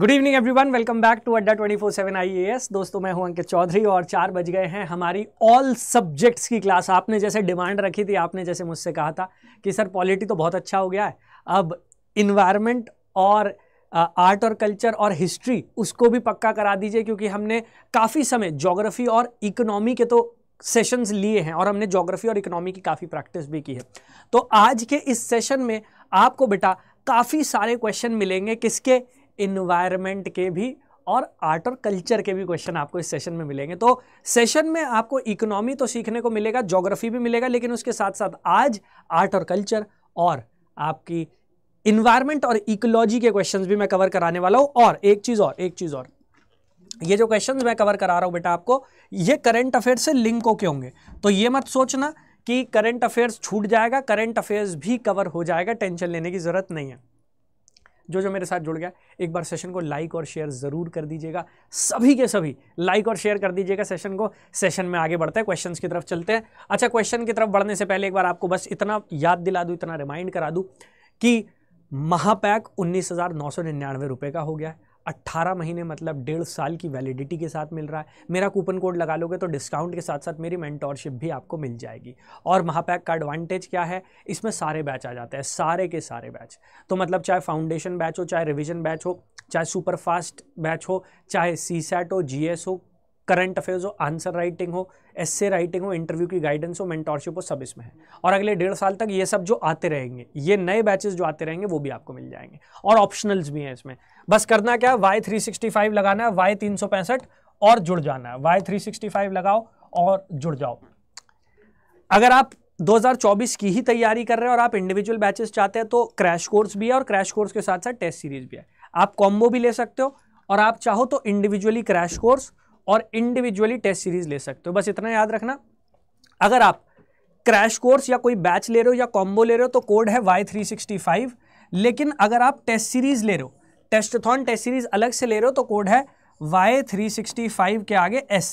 good evening everyone welcome back to Adda 24/7 seven दोस्तों मैं हूं अंकित चौधरी और चार बज गए हैं हमारी ऑल सब्जेक्ट्स की क्लास आपने जैसे डिमांड रखी थी आपने जैसे मुझसे कहा था कि सर पॉलिटी तो बहुत अच्छा हो गया है अब इन्वायरमेंट और आर्ट और कल्चर और हिस्ट्री उसको भी पक्का करा दीजिए क्योंकि हमने काफ़ी समय जोग्राफी और इकोनॉमी के तो सेशंस लिए हैं और हमने जोग्राफी और इकोनॉमी की काफ़ी प्रैक्टिस भी की है तो आज के इस सेशन में आपको बेटा काफ़ी सारे क्वेश्चन मिलेंगे किसके इन्वायरमेंट के भी और आर्ट और कल्चर के भी क्वेश्चन आपको इस सेशन में मिलेंगे तो सेशन में आपको इकोनॉमी तो सीखने को मिलेगा जोग्राफी भी मिलेगा लेकिन उसके साथ साथ आज आर्ट और कल्चर और आपकी इन्वायरमेंट और इकोलॉजी के क्वेश्चंस भी मैं कवर कराने वाला हूँ और एक चीज़ और एक चीज़ और ये जो क्वेश्चंस मैं कवर करा रहा हूँ बेटा आपको ये करंट अफेयर्स से लिंक होके होंगे तो ये मत सोचना कि करंट अफेयर्स छूट जाएगा करंट अफेयर्स भी कवर हो जाएगा टेंशन लेने की ज़रूरत नहीं है जो जो मेरे साथ जुड़ गया एक बार सेशन को लाइक और शेयर ज़रूर कर दीजिएगा सभी के सभी लाइक और शेयर कर दीजिएगा सेशन को सेशन में आगे बढ़ते हैं क्वेश्चन की तरफ चलते हैं अच्छा क्वेश्चन की तरफ बढ़ने से पहले एक बार आपको बस इतना याद दिला दूँ इतना रिमाइंड करा दूँ कि महापैक उन्नीस हज़ार नौ सौ निन्यानवे रुपये का हो गया है 18 महीने मतलब डेढ़ साल की वैलिडिटी के साथ मिल रहा है मेरा कूपन कोड लगा लोगे तो डिस्काउंट के साथ साथ मेरी मेंटोरशिप भी आपको मिल जाएगी और महापैक का एडवांटेज क्या है इसमें सारे बैच आ जाते हैं सारे के सारे बैच तो मतलब चाहे फाउंडेशन बैच हो चाहे रिविजन बैच हो चाहे सुपर फास्ट बैच हो चाहे सी सैट हो जी हो करंट अफेयर्स हो आंसर राइटिंग हो एस्से राइटिंग हो इंटरव्यू की गाइडेंस हो मेंटोरशिप हो सब इसमें है और अगले डेढ़ साल तक ये सब जो आते रहेंगे ये नए बैचेस जो आते रहेंगे वो भी आपको मिल जाएंगे और ऑप्शनल्स भी हैं इसमें बस करना क्या वाई थ्री सिक्सटी फाइव लगाना है वाई तीन सौ पैंसठ और जुड़ जाना है वाई थ्री सिक्सटी फाइव लगाओ और जुड़ जाओ अगर आप 2024 की ही तैयारी कर रहे हैं और आप इंडिविजुअल बैचेस चाहते हैं तो क्रैश कोर्स भी है और क्रैश कोर्स के साथ साथ टेस्ट सीरीज भी है आप कॉम्बो भी ले सकते हो और आप चाहो तो इंडिविजुअली क्रैश कोर्स और इंडिविजुअली टेस्ट सीरीज ले सकते हो बस इतना याद रखना अगर आप क्रैश कोर्स या कोई बैच ले रहे हो या कॉम्बो ले रहे हो तो कोड है वाई थ्री सिक्सटी फाइव लेकिन अगर आप टेस्ट सीरीज ले रहे हो टेस्टथॉन टेस्ट सीरीज अलग से ले रहे हो तो कोड है वाई थ्री सिक्सटी फाइव के आगे S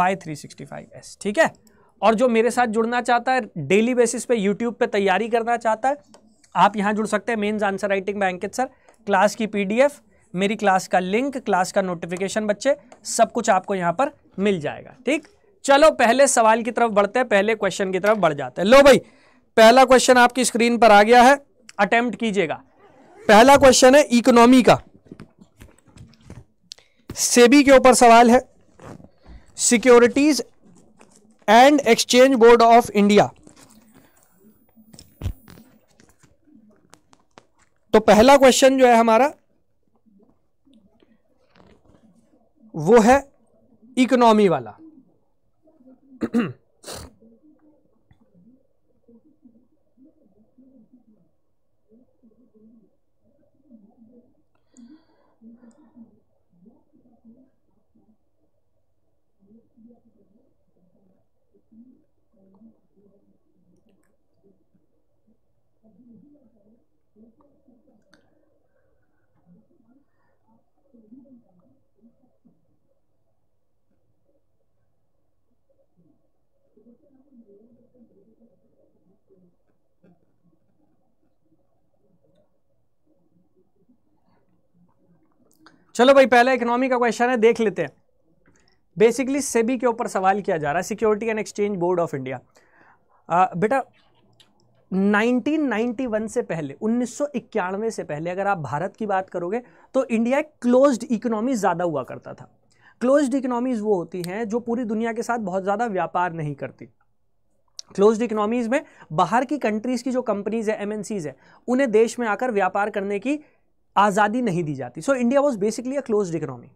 Y three sixty five S ठीक है और जो मेरे साथ जुड़ना चाहता है डेली बेसिस पे यूट्यूब पे तैयारी करना चाहता है आप यहाँ जुड़ सकते हैं मेन्स आंसर राइटिंग बैंकेट सर क्लास की पी डी एफ मेरी क्लास का लिंक क्लास का नोटिफिकेशन बच्चे सब कुछ आपको यहां पर मिल जाएगा ठीक चलो पहले सवाल की तरफ बढ़ते हैं पहले क्वेश्चन की तरफ बढ़ जाते हैं लो भाई पहला क्वेश्चन आपकी स्क्रीन पर आ गया है अटेम्प्ट कीजिएगा पहला क्वेश्चन है इकोनॉमी का सेबी के ऊपर सवाल है securities and exchange board of India तो पहला क्वेश्चन जो है हमारा वो है इकोनॉमी वाला चलो भाई पहला इकोनॉमी का क्वेश्चन है देख लेते हैं बेसिकली सेबी के ऊपर सवाल किया जा रहा है security and exchange board of India बेटा 1991 से पहले उन्नीस से पहले अगर आप भारत की बात करोगे तो इंडिया क्लोज्ड इकोनॉमी ज़्यादा हुआ करता था क्लोज्ड इकोनॉमीज़ वो होती हैं जो पूरी दुनिया के साथ बहुत ज़्यादा व्यापार नहीं करती क्लोज्ड इकोनॉमीज़ में बाहर की कंट्रीज़ की जो कंपनीज़ है एमएनसीज़ है उन्हें देश में आकर व्यापार करने की आज़ादी नहीं दी जाती so India was basically a close economy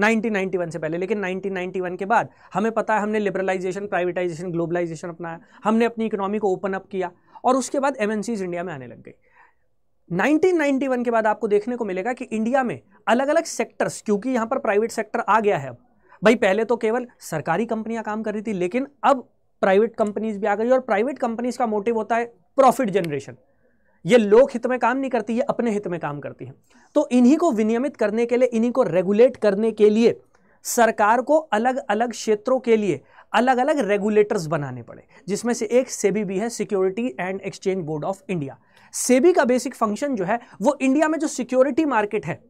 1991 से पहले लेकिन 1991 के बाद हमें पता है हमने लिबरलाइजेशन प्राइवेटाइजेशन ग्लोबलाइजेशन अपनाया हमने अपनी इकोनॉमी को ओपन अप किया और उसके बाद एम इंडिया में आने लग गई 1991 के बाद आपको देखने को मिलेगा कि इंडिया में अलग अलग सेक्टर्स क्योंकि यहाँ पर प्राइवेट सेक्टर आ गया है अब भाई पहले तो केवल सरकारी कंपनियां काम कर रही थी लेकिन अब प्राइवेट कंपनीज भी आ गई और प्राइवेट कंपनीज का मोटिव होता है प्रॉफिट जनरेशन ये लोक हित में काम नहीं करती ये अपने हित में काम करती है तो इन्हीं को विनियमित करने के लिए इन्हीं को रेगुलेट करने के लिए सरकार को अलग अलग क्षेत्रों के लिए अलग अलग रेगुलेटर्स बनाने पड़े जिसमें से एक सेबी भी है security and exchange board of India SEBI का बेसिक फंक्शन जो है वो इंडिया में जो सिक्योरिटी मार्केट है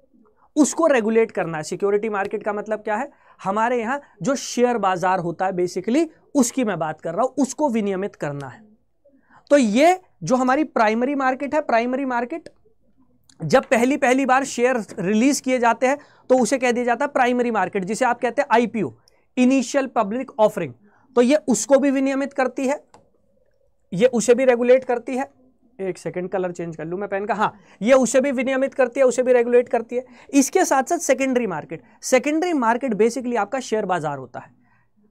उसको रेगुलेट करना है सिक्योरिटी मार्केट का मतलब क्या है हमारे यहाँ जो शेयर बाजार होता है बेसिकली उसकी मैं बात कर रहा हूँ उसको विनियमित करना है तो ये जो हमारी प्राइमरी मार्केट है प्राइमरी मार्केट जब पहली पहली बार शेयर रिलीज किए जाते हैं तो उसे कह दिया जाता है प्राइमरी मार्केट जिसे आप कहते हैं आईपीओ इनिशियल पब्लिक ऑफरिंग तो ये उसको भी विनियमित करती है ये उसे भी रेगुलेट करती है एक सेकंड कलर चेंज कर लूँ मैं पेन का हाँ ये उसे भी विनियमित करती है उसे भी रेगुलेट करती है इसके साथ साथ secondary market secondary market basically आपका शेयर बाजार होता है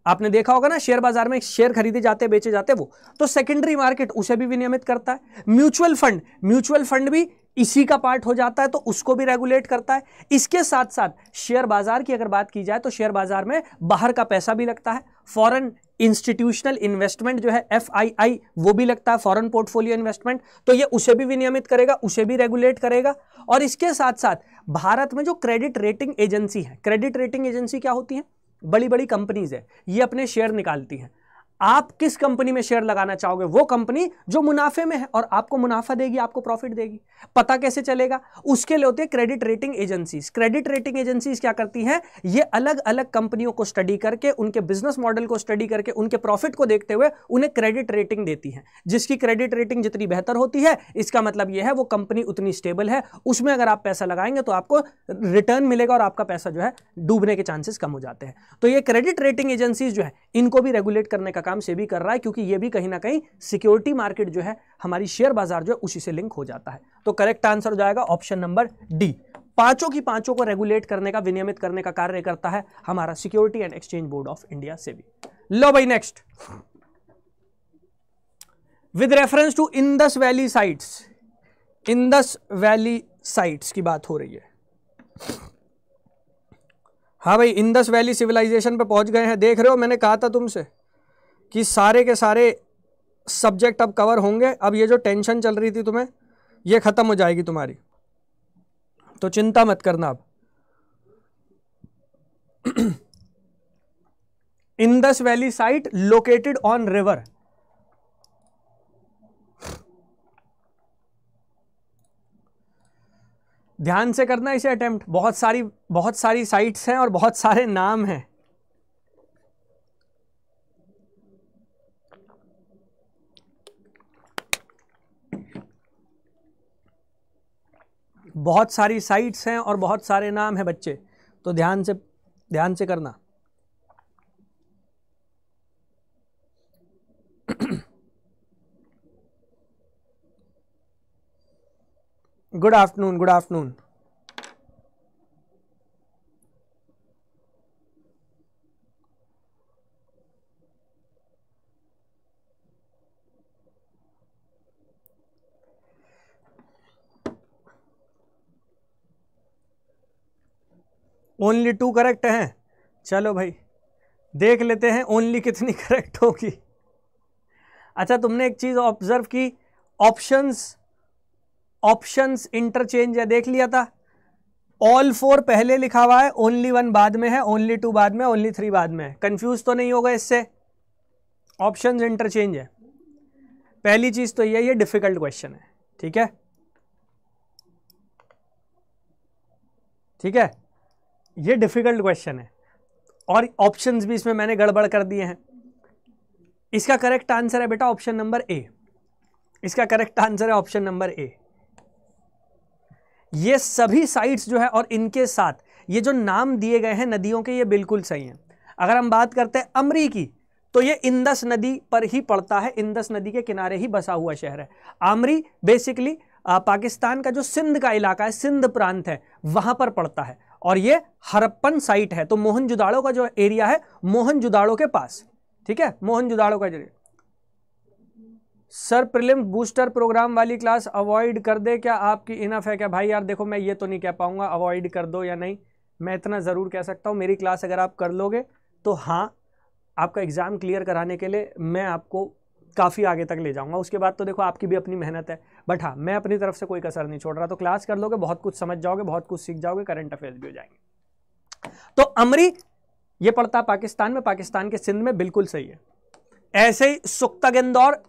आपने देखा होगा ना शेयर बाजार में शेयर खरीदे जाते बेचे जाते वो तो सेकेंडरी मार्केट उसे भी विनियमित करता है म्यूचुअल फंड म्यूचुअल फंड भी इसी का पार्ट हो जाता है तो उसको भी रेगुलेट करता है इसके साथ साथ शेयर बाजार की अगर बात की जाए तो शेयर बाजार में बाहर का पैसा भी लगता है फॉरेन इंस्टीट्यूशनल इन्वेस्टमेंट जो है एफ वो भी लगता है फॉरेन पोर्टफोलियो इन्वेस्टमेंट तो ये उसे भी विनियमित करेगा उसे भी रेगुलेट करेगा और इसके साथ साथ भारत में जो क्रेडिट रेटिंग एजेंसी है क्रेडिट रेटिंग एजेंसी क्या होती है बड़ी बड़ी कंपनीज़ है ये अपने शेयर निकालती हैं आप किस कंपनी में शेयर लगाना चाहोगे वो कंपनी जो मुनाफे में है और आपको मुनाफा देगी आपको प्रॉफिट देगी पता कैसे चलेगा उसके लिए होते हैं credit rating agencies credit rating agencies क्या करती हैं ये अलग अलग कंपनियों को स्टडी करके उनके बिजनेस मॉडल को स्टडी करके उनके प्रॉफिट को देखते हुए उन्हें क्रेडिट रेटिंग देती हैं जिसकी क्रेडिट रेटिंग जितनी बेहतर होती है इसका मतलब यह है वो कंपनी उतनी स्टेबल है उसमें अगर आप पैसा लगाएंगे तो आपको रिटर्न मिलेगा और आपका पैसा जो है डूबने के चांसेस कम हो जाते हैं तो ये क्रेडिट रेटिंग एजेंसीज जो है इनको भी रेगुलेट करने का काम से भी कर रहा है क्योंकि ये भी कहीं ना कहीं सिक्योरिटी मार्केट जो है हमारी शेयर बाजार जो है उसी से लिंक हो जाता है तो करेक्ट आंसर हो जाएगा ऑप्शन नंबर डी पांचों की पांचों को रेगुलेट करने का विनियमित करने का कार्य करता है हमारा security and exchange board of India से भी लो भाई next with reference to Indus valley sites Indus valley sites की बात हो रही है हाँ भाई इंदस वैली सिविलाइजेशन पर पहुंच गए हैं देख रहे हो मैंने कहा था तुमसे कि सारे के सारे सब्जेक्ट अब कवर होंगे अब ये जो टेंशन चल रही थी तुम्हें ये ख़त्म हो जाएगी तुम्हारी तो चिंता मत करना अब Indus valley site located on river ध्यान से करना इसे अटेम्प्ट बहुत सारी बहुत सारी साइट्स हैं और बहुत सारे नाम हैं बहुत सारी साइट्स हैं और बहुत सारे नाम हैं बच्चे तो ध्यान से ध्यान से करना good afternoon good afternoon only two correct हैं चलो भाई देख लेते हैं ओनली कितनी करेक्ट होगी अच्छा तुमने एक चीज़ ऑब्जर्व की ऑप्शंस ऑप्शंस इंटरचेंज है देख लिया था ऑल फोर पहले लिखा हुआ है ओनली वन बाद में है ओनली टू बाद में ओनली थ्री बाद में है कन्फ्यूज़ तो नहीं होगा इससे ऑप्शंस इंटरचेंज है पहली चीज़ तो ये ये डिफ़िकल्ट क्वेश्चन है ठीक है ठीक है ये डिफ़िकल्ट क्वेश्चन है और ऑप्शंस भी इसमें मैंने गड़बड़ कर दिए हैं इसका करेक्ट आंसर है बेटा ऑप्शन नंबर ए इसका करेक्ट आंसर है ऑप्शन नंबर ए ये सभी साइट्स जो है और इनके साथ ये जो नाम दिए गए हैं नदियों के ये बिल्कुल सही हैं अगर हम बात करते हैं अमरी की तो ये इंदस नदी पर ही पड़ता है इंदस नदी के किनारे ही बसा हुआ शहर है आमरी बेसिकली पाकिस्तान का जो सिंध का इलाका है सिंध प्रांत है वहां पर पड़ता है और ये हरप्पन साइट है तो मोहन जुदाड़ो का जो एरिया है मोहन जुदाड़ो के पास ठीक है मोहन जुदाड़ो का area sir prelim booster program वाली क्लास अवॉइड कर दे क्या आपकी इनफ है क्या भाई यार देखो मैं ये तो नहीं कह पाऊंगा अवॉइड कर दो या नहीं मैं इतना ज़रूर कह सकता हूँ मेरी क्लास अगर आप कर लोगे तो हाँ आपका एग्ज़ाम क्लियर कराने के लिए मैं आपको काफ़ी आगे तक ले जाऊंगा उसके बाद तो देखो आपकी भी अपनी मेहनत है बट हाँ मैं अपनी तरफ से कोई कसर नहीं छोड़ रहा तो क्लास कर लोगे बहुत कुछ समझ जाओगे बहुत कुछ सीख जाओगे करंट अफेयर्स भी हो जाएंगे तो अमरी ये पड़ता पाकिस्तान में पाकिस्तान के सिंध में बिल्कुल सही है ऐसे ही इंदौर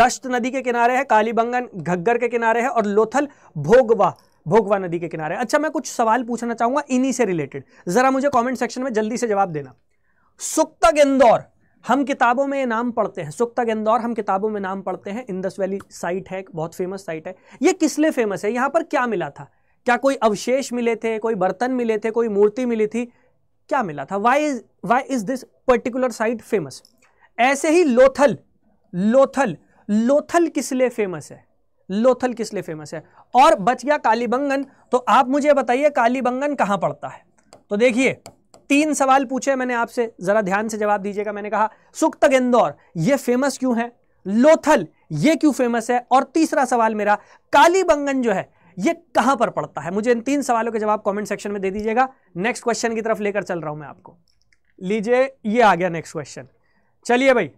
दश्त नदी के किनारे है कालीबंगन घग्गर के किनारे है और लोथल भोगवा भोगवा नदी के किनारे अच्छा मैं कुछ सवाल पूछना चाहूंगा इन्हीं से रिलेटेड जरा मुझे कमेंट सेक्शन में जल्दी से जवाब देना सुक्ता इंदौर हम किताबों में नाम पढ़ते हैं सुक्ता गंदौर हम किताबों में नाम पढ़ते हैं इंदस वैली साइट है बहुत फेमस साइट है ये किस लिए फेमस है यहाँ पर क्या मिला था क्या कोई अवशेष मिले थे कोई बर्तन मिले थे कोई मूर्ति मिली थी क्या मिला था why is why is this particular site famous ऐसे ही लोथल लोथल लोथल किस लिए फेमस है लोथल किस लिए फेमस है और बच गया कालीबंगन तो आप मुझे बताइए कालीबंगन कहाँ पड़ता है तो देखिए तीन सवाल पूछे मैंने आपसे जरा ध्यान से जवाब दीजिएगा मैंने कहा सुख तक इंदौर ये फेमस क्यों है लोथल ये क्यों फेमस है और तीसरा सवाल मेरा कालीबंगन जो है ये कहां पर पड़ता है मुझे इन तीन सवालों के जवाब कमेंट सेक्शन में दे दीजिएगा नेक्स्ट क्वेश्चन की तरफ लेकर चल रहा हूं मैं आपको लीजिए ये आ गया नेक्स्ट क्वेश्चन चलिए भाई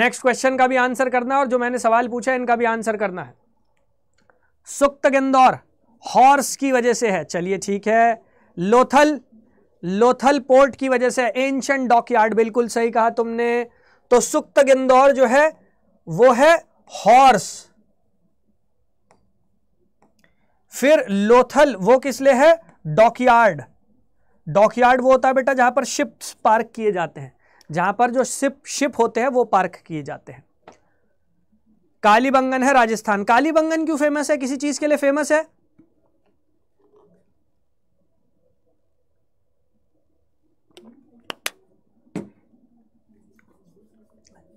नेक्स्ट क्वेश्चन का भी आंसर करना है और जो मैंने सवाल पूछा है इनका भी आंसर करना है सुक्त गेंदौर हॉर्स की वजह से है चलिए ठीक है लोथल लोथल पोर्ट की वजह से एंशंट डॉकयार्ड बिल्कुल सही कहा तुमने तो सुक्त गंदौर जो है वो है हॉर्स फिर लोथल वो किस लिए है डॉकयार्ड डॉकयार्ड वो होता है बेटा जहां पर शिप्स पार्क किए जाते हैं जहां पर जो शिप शिप होते हैं वो पार्क किए जाते हैं कालीबंगन है राजस्थान कालीबंगन क्यों फेमस है किसी चीज के लिए फेमस है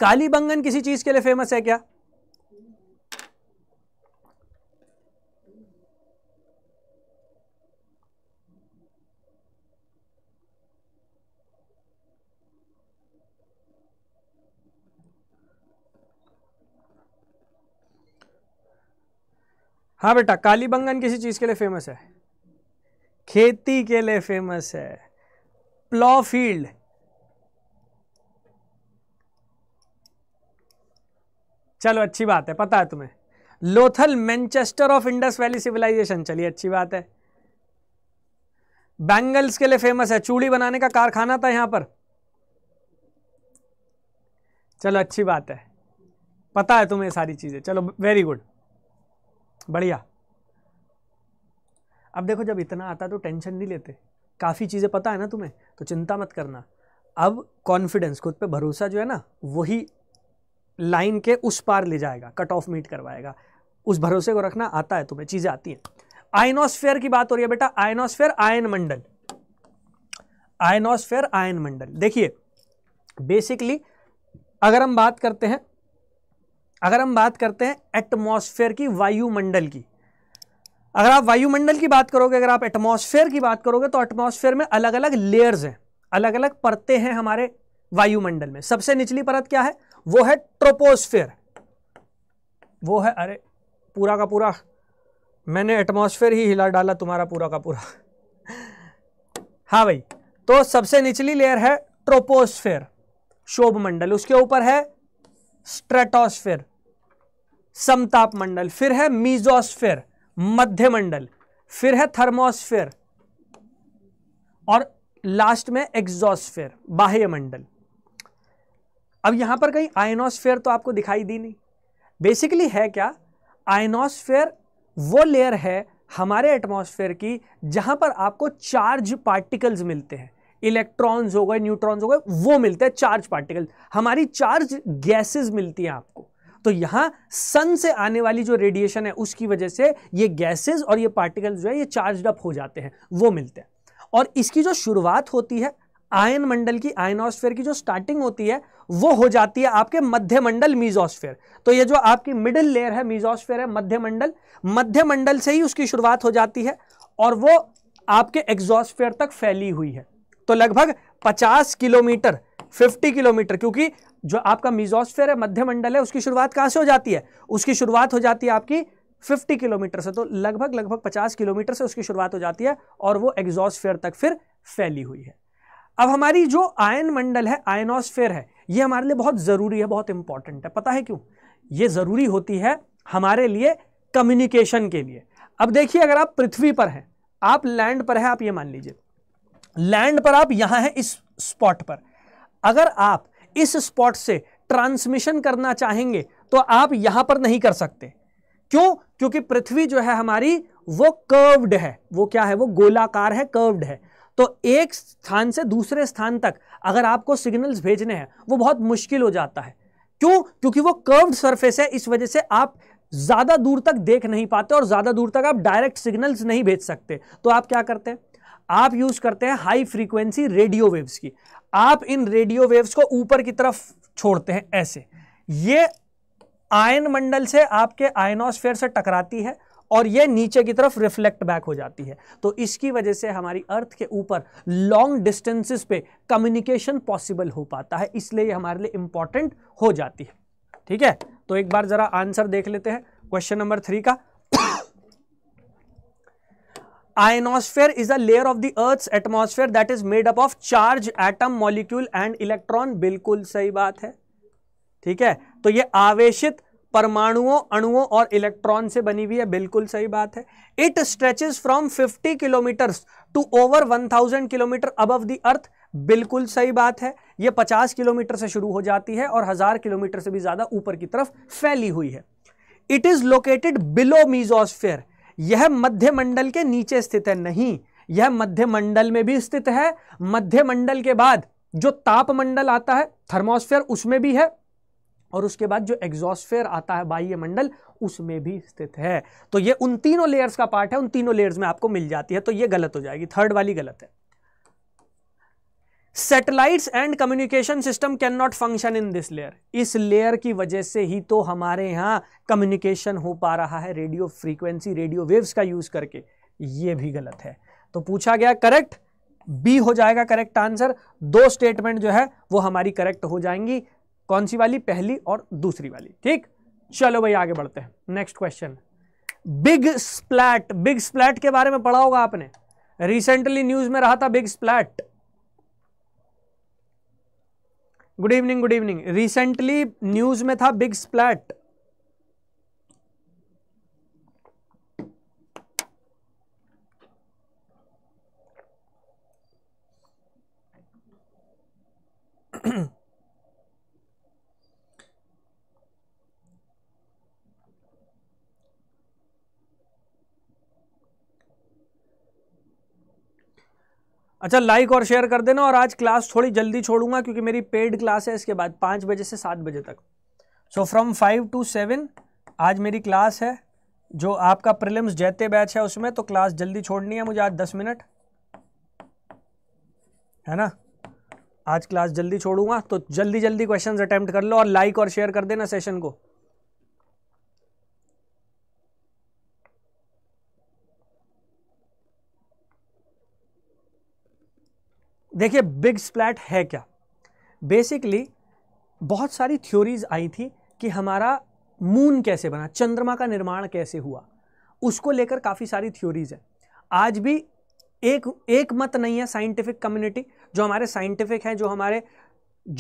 काली बंगन किसी चीज के लिए फेमस है क्या हाँ बेटा काली बंगन किसी चीज़ के लिए फेमस है खेती के लिए फेमस है प्लॉ फील्ड चलो अच्छी बात है पता है तुम्हें Lothal Manchester of Indus Valley civilisation चलिए अच्छी बात है बैंगल्स के लिए फेमस है चूड़ी बनाने का कारखाना था यहां पर चलो अच्छी बात है पता है तुम्हें सारी चीज़ें चलो वेरी गुड बढ़िया अब देखो जब इतना आता तो टेंशन नहीं लेते काफ़ी चीज़ें पता है ना तुम्हें तो चिंता मत करना अब कॉन्फिडेंस खुद पे भरोसा जो है ना वही लाइन के उस पार ले जाएगा कट ऑफ मीट करवाएगा उस भरोसे को रखना आता है तुम्हें चीज़ें आती हैं आयनोस्फेयर की बात हो रही है बेटा आयनोस्फेयर आयन मंडल आयनोस्फेयर आयन मंडल देखिए बेसिकली अगर हम बात करते हैं अगर हम बात करते हैं एटमॉस्फेयर की वायुमंडल की अगर आप वायुमंडल की बात करोगे अगर आप एटमॉस्फेयर की बात करोगे तो एटमॉस्फेयर में अलग अलग लेयर्स हैं अलग अलग परतें हैं हमारे वायुमंडल में सबसे निचली परत क्या है वो है ट्रोपोस्फेयर वो है अरे पूरा का पूरा मैंने एटमॉस्फेयर ही हिला डाला तुम्हारा पूरा का पूरा हाँ भाई तो सबसे निचली लेयर है ट्रोपोस्फेयर शोभ मंडल उसके ऊपर है स्ट्रेटोस्फेयर समताप मंडल फिर है मीजोस्फेयर मध्य मंडल फिर है थर्मोस्फेयर और लास्ट में एग्जॉस्फेयर बाह्य मंडल अब यहाँ पर कहीं आयनोस्फेयर तो आपको दिखाई दी नहीं बेसिकली है क्या आयनोस्फेयर वो लेयर है हमारे एटमॉस्फेयर की जहाँ पर आपको चार्ज पार्टिकल्स मिलते हैं इलेक्ट्रॉन्स हो गए न्यूट्रॉन्स हो गए वो मिलते हैं चार्ज पार्टिकल हमारी चार्ज गैसेस मिलती हैं आपको तो यहाँ सन से आने वाली जो रेडिएशन है उसकी वजह से ये गैसेस और ये पार्टिकल जो है ये चार्ज अप हो जाते हैं वो मिलते हैं और इसकी जो शुरुआत होती है आयन मंडल की आयनोस्फेयर की जो स्टार्टिंग होती है वो हो जाती है आपके मध्यमंडल मीजोस्फेयर तो ये जो आपकी मिडिल लेयर है मीजोस्फेयर है मध्यमंडल मध्यमंडल से ही उसकी शुरुआत हो जाती है और वो आपके एग्जॉस्फेयर तक फैली हुई है तो लगभग 50 किलोमीटर 50 किलोमीटर क्योंकि जो आपका मीजोस्फेयर है मध्यमंडल है उसकी शुरुआत कहाँ से हो जाती है उसकी शुरुआत हो जाती है आपकी 50 किलोमीटर से तो लगभग लगभग 50 किलोमीटर से उसकी शुरुआत हो जाती है और वो एग्जॉस्फेयर तक फिर फैली हुई है अब हमारी जो आयन मंडल है आयनोस्फेयर है ये हमारे लिए बहुत ज़रूरी है बहुत इंपॉर्टेंट है पता है क्यों ये ज़रूरी होती है हमारे लिए कम्युनिकेशन के लिए अब देखिए अगर आप पृथ्वी पर हैं आप लैंड पर हैं आप ये मान लीजिए लैंड पर आप यहाँ हैं इस स्पॉट पर अगर आप इस स्पॉट से ट्रांसमिशन करना चाहेंगे तो आप यहाँ पर नहीं कर सकते क्यों क्योंकि पृथ्वी जो है हमारी वो कर्व्ड है वो क्या है वो गोलाकार है कर्व्ड है तो एक स्थान से दूसरे स्थान तक अगर आपको सिग्नल्स भेजने हैं वो बहुत मुश्किल हो जाता है क्यों क्योंकि वो कर्व्ड सरफेस है इस वजह से आप ज़्यादा दूर तक देख नहीं पाते और ज़्यादा दूर तक आप डायरेक्ट सिग्नल्स नहीं भेज सकते तो आप क्या करते हैं आप यूज़ करते हैं हाई फ्रीक्वेंसी रेडियो वेव्स की आप इन रेडियो वेव्स को ऊपर की तरफ छोड़ते हैं ऐसे ये आयन मंडल से आपके आयनोस्फेयर से टकराती है और ये नीचे की तरफ रिफ्लेक्ट बैक हो जाती है तो इसकी वजह से हमारी अर्थ के ऊपर लॉन्ग डिस्टेंसेस पे कम्युनिकेशन पॉसिबल हो पाता है इसलिए ये हमारे लिए इंपॉर्टेंट हो जाती है ठीक है तो एक बार जरा आंसर देख लेते हैं क्वेश्चन नंबर थ्री का ionosphere is a layer of the earth atmosphere that is made up of charge atom molecule and electron बिल्कुल सही बात है ठीक है तो ये आवेशित परमाणुओं अणुओं और इलेक्ट्रॉन से बनी हुई है बिल्कुल सही बात है it stretches from 50 kilometre to over 1000 kilometre above the earth बिल्कुल सही बात है ये 50 किलोमीटर से शुरू हो जाती है और हजार किलोमीटर से भी ज़्यादा ऊपर की तरफ फैली हुई है it is located below mesosphere यह मध्यमंडल के नीचे स्थित है नहीं यह मध्यमंडल में भी स्थित है मध्यमंडल के बाद जो तापमंडल आता है थर्मोस्फेयर उसमें भी है और उसके बाद जो एग्जॉस्फेयर आता है बाह्य मंडल उसमें भी स्थित है तो ये उन तीनों लेयर्स का पार्ट है उन तीनों लेयर्स में आपको मिल जाती है तो ये गलत हो जाएगी थर्ड वाली गलत है satellite and communication system can not function in this layer इस लेयर की वजह से ही तो हमारे यहाँ कम्युनिकेशन हो पा रहा है रेडियो फ्रीक्वेंसी रेडियो वेव्स का यूज करके ये भी गलत है तो पूछा गया करेक्ट बी हो जाएगा करेक्ट आंसर दो स्टेटमेंट जो है वो हमारी करेक्ट हो जाएंगी कौन सी वाली पहली और दूसरी वाली ठीक चलो भाई आगे बढ़ते हैं next question big splat big splat के बारे में पढ़ा होगा आपने रिसेंटली न्यूज में रहा था big splat good evening good evening recently news में था बिग स्प्लैट अच्छा लाइक और शेयर कर देना और आज क्लास थोड़ी जल्दी छोड़ूंगा क्योंकि मेरी पेड क्लास है इसके बाद पाँच बजे से सात बजे तक so from five to seven आज मेरी क्लास है जो आपका प्रिलिम्स जैते बैच है उसमें तो क्लास जल्दी छोड़नी है मुझे आज दस मिनट है ना आज क्लास जल्दी छोड़ूंगा तो जल्दी जल्दी क्वेश्चंस अटेम्प्ट कर लो और लाइक और शेयर कर देना सेशन को देखिए बिग स्प्लैट है क्या बेसिकली बहुत सारी थ्योरीज आई थी कि हमारा मून कैसे बना चंद्रमा का निर्माण कैसे हुआ उसको लेकर काफ़ी सारी थ्योरीज है आज भी एक एक मत नहीं है साइंटिफिक कम्युनिटी जो हमारे साइंटिफिक हैं जो हमारे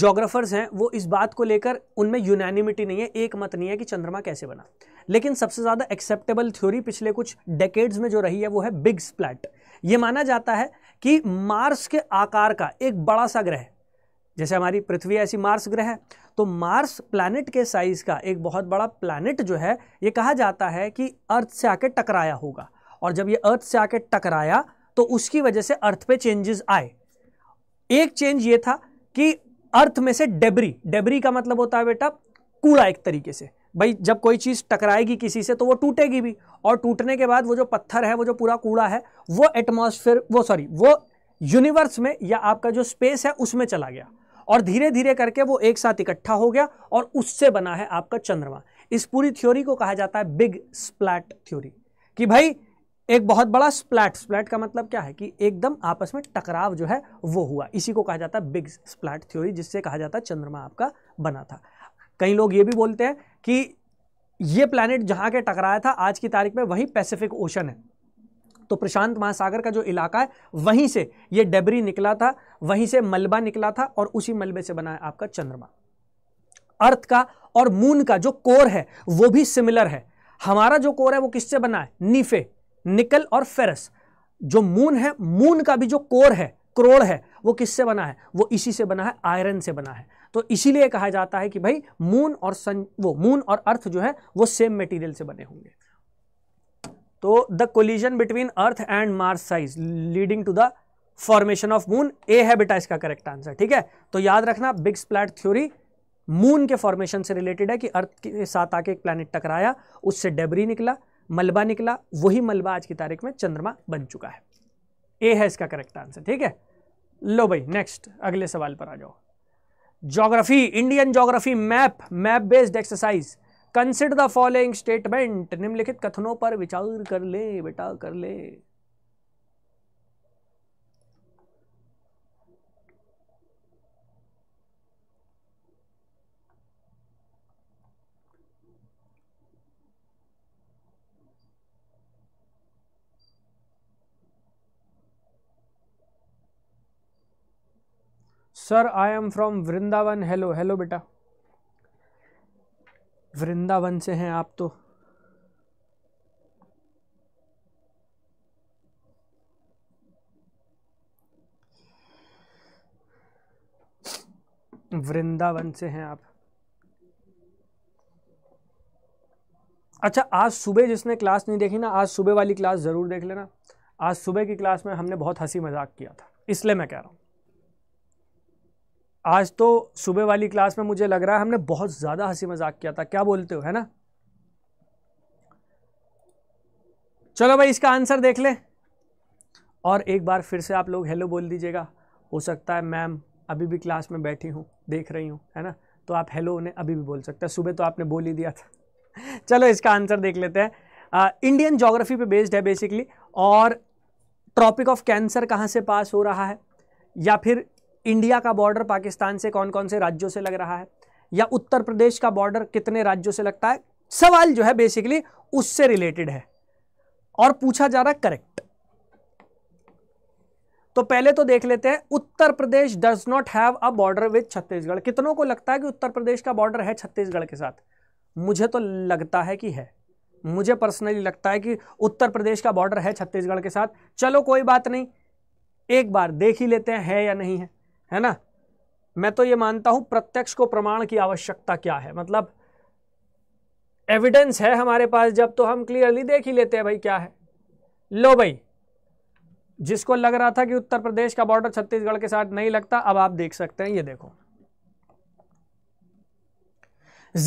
जोग्राफर्स हैं वो इस बात को लेकर उनमें यूनानिमिटी नहीं है एक मत नहीं है कि चंद्रमा कैसे बना लेकिन सबसे ज़्यादा एक्सेप्टेबल थ्योरी पिछले कुछ डेकेड्स में जो रही है वो है बिग स्प्लैट ये माना जाता है कि मार्स के आकार का एक बड़ा सा ग्रह जैसे हमारी पृथ्वी ऐसी मार्स ग्रह है तो मार्स प्लानिट के साइज़ का एक बहुत बड़ा प्लानिट जो है ये कहा जाता है कि अर्थ से आके टकराया होगा और जब ये अर्थ से आके टकराया तो उसकी वजह से अर्थ पे चेंजेस आए एक चेंज ये था कि अर्थ में से डेबरी डेबरी का मतलब होता है बेटा कूड़ा एक तरीके से भाई जब कोई चीज़ टकराएगी किसी से तो वो टूटेगी भी और टूटने के बाद वो जो पत्थर है वो जो पूरा कूड़ा है वो एटमॉस्फेयर वो सॉरी वो यूनिवर्स में या आपका जो स्पेस है उसमें चला गया और धीरे धीरे करके वो एक साथ इकट्ठा हो गया और उससे बना है आपका चंद्रमा इस पूरी थ्योरी को कहा जाता है बिग स्प्लैट थ्योरी कि भाई एक बहुत बड़ा स्प्लैट स्प्लैट का मतलब क्या है कि एकदम आपस में टकराव जो है वो हुआ इसी को कहा जाता है बिग स्प्लैट थ्योरी जिससे कहा जाता है चंद्रमा आपका बना था कई लोग ये भी बोलते हैं कि ये प्लानट जहाँ के टकराया था आज की तारीख में वही पैसिफिक ओशन है तो प्रशांत महासागर का जो इलाका है वहीं से ये डेबरी निकला था वहीं से मलबा निकला था और उसी मलबे से बना है आपका चंद्रमा अर्थ का और मून का जो कोर है वो भी सिमिलर है हमारा जो कोर है वो किससे बना है नीफे निकल और फेरस जो मून है मून का भी जो कोर है क्रोड़ है वो किससे बना है वो इसी से बना है आयरन से बना है तो इसीलिए कहा जाता है कि भाई मून और सन वो मून और अर्थ जो है वो सेम मटेरियल से बने होंगे तो the collision between earth and Mars size leading to the formation of moon ए है बेटा इसका करेक्ट आंसर ठीक है तो याद रखना बिग स्प्लैट थ्योरी मून के फॉर्मेशन से रिलेटेड है कि अर्थ के साथ आके एक प्लैनेट टकराया उससे डेबरी निकला मलबा निकला वही मलबा आज की तारीख में चंद्रमा बन चुका है ए है इसका करेक्ट आंसर ठीक है लो भाई नेक्स्ट अगले सवाल पर आ जाओ geography Indian geography map map based exercise consider the following statement निम्नलिखित कथनों पर विचार कर ले बेटा कर ले sir I am from Vrindavan hello hello बेटा वृंदावन से हैं आप तो वृंदावन से हैं आप अच्छा आज सुबह जिसने क्लास नहीं देखी ना आज सुबह वाली क्लास ज़रूर देख लेना आज सुबह की क्लास में हमने बहुत हंसी मजाक किया था इसलिए मैं कह रहा हूँ आज तो सुबह वाली क्लास में मुझे लग रहा है हमने बहुत ज़्यादा हंसी मजाक किया था क्या बोलते हो है ना चलो भाई इसका आंसर देख ले और एक बार फिर से आप लोग हेलो बोल दीजिएगा हो सकता है मैम अभी भी क्लास में बैठी हूँ देख रही हूँ है ना तो आप हेलो उन्हें अभी भी बोल सकते हैं सुबह तो आपने बोल ही दिया था चलो इसका आंसर देख लेते हैं इंडियन जोग्राफी पे बेस्ड है बेसिकली और ट्रॉपिक ऑफ कैंसर कहाँ से पास हो रहा है या फिर इंडिया का बॉर्डर पाकिस्तान से कौन कौन से राज्यों से लग रहा है या उत्तर प्रदेश का बॉर्डर कितने राज्यों से लगता है सवाल जो है बेसिकली उससे रिलेटेड है और पूछा जा रहा है करेक्ट तो पहले तो देख लेते हैं Uttar Pradesh does not have a border with Chhattisgarh कितनों को लगता है कि उत्तर प्रदेश का बॉर्डर है छत्तीसगढ़ के साथ मुझे तो लगता है कि है मुझे पर्सनली लगता है कि उत्तर प्रदेश का बॉर्डर है छत्तीसगढ़ के साथ चलो कोई बात नहीं एक बार देख ही लेते हैं है या नहीं है है ना मैं तो ये मानता हूं प्रत्यक्ष को प्रमाण की आवश्यकता क्या है मतलब एविडेंस है हमारे पास जब तो हम क्लियरली देख ही लेते हैं भाई क्या है लो भाई जिसको लग रहा था कि उत्तर प्रदेश का बॉर्डर छत्तीसगढ़ के साथ नहीं लगता अब आप देख सकते हैं ये देखो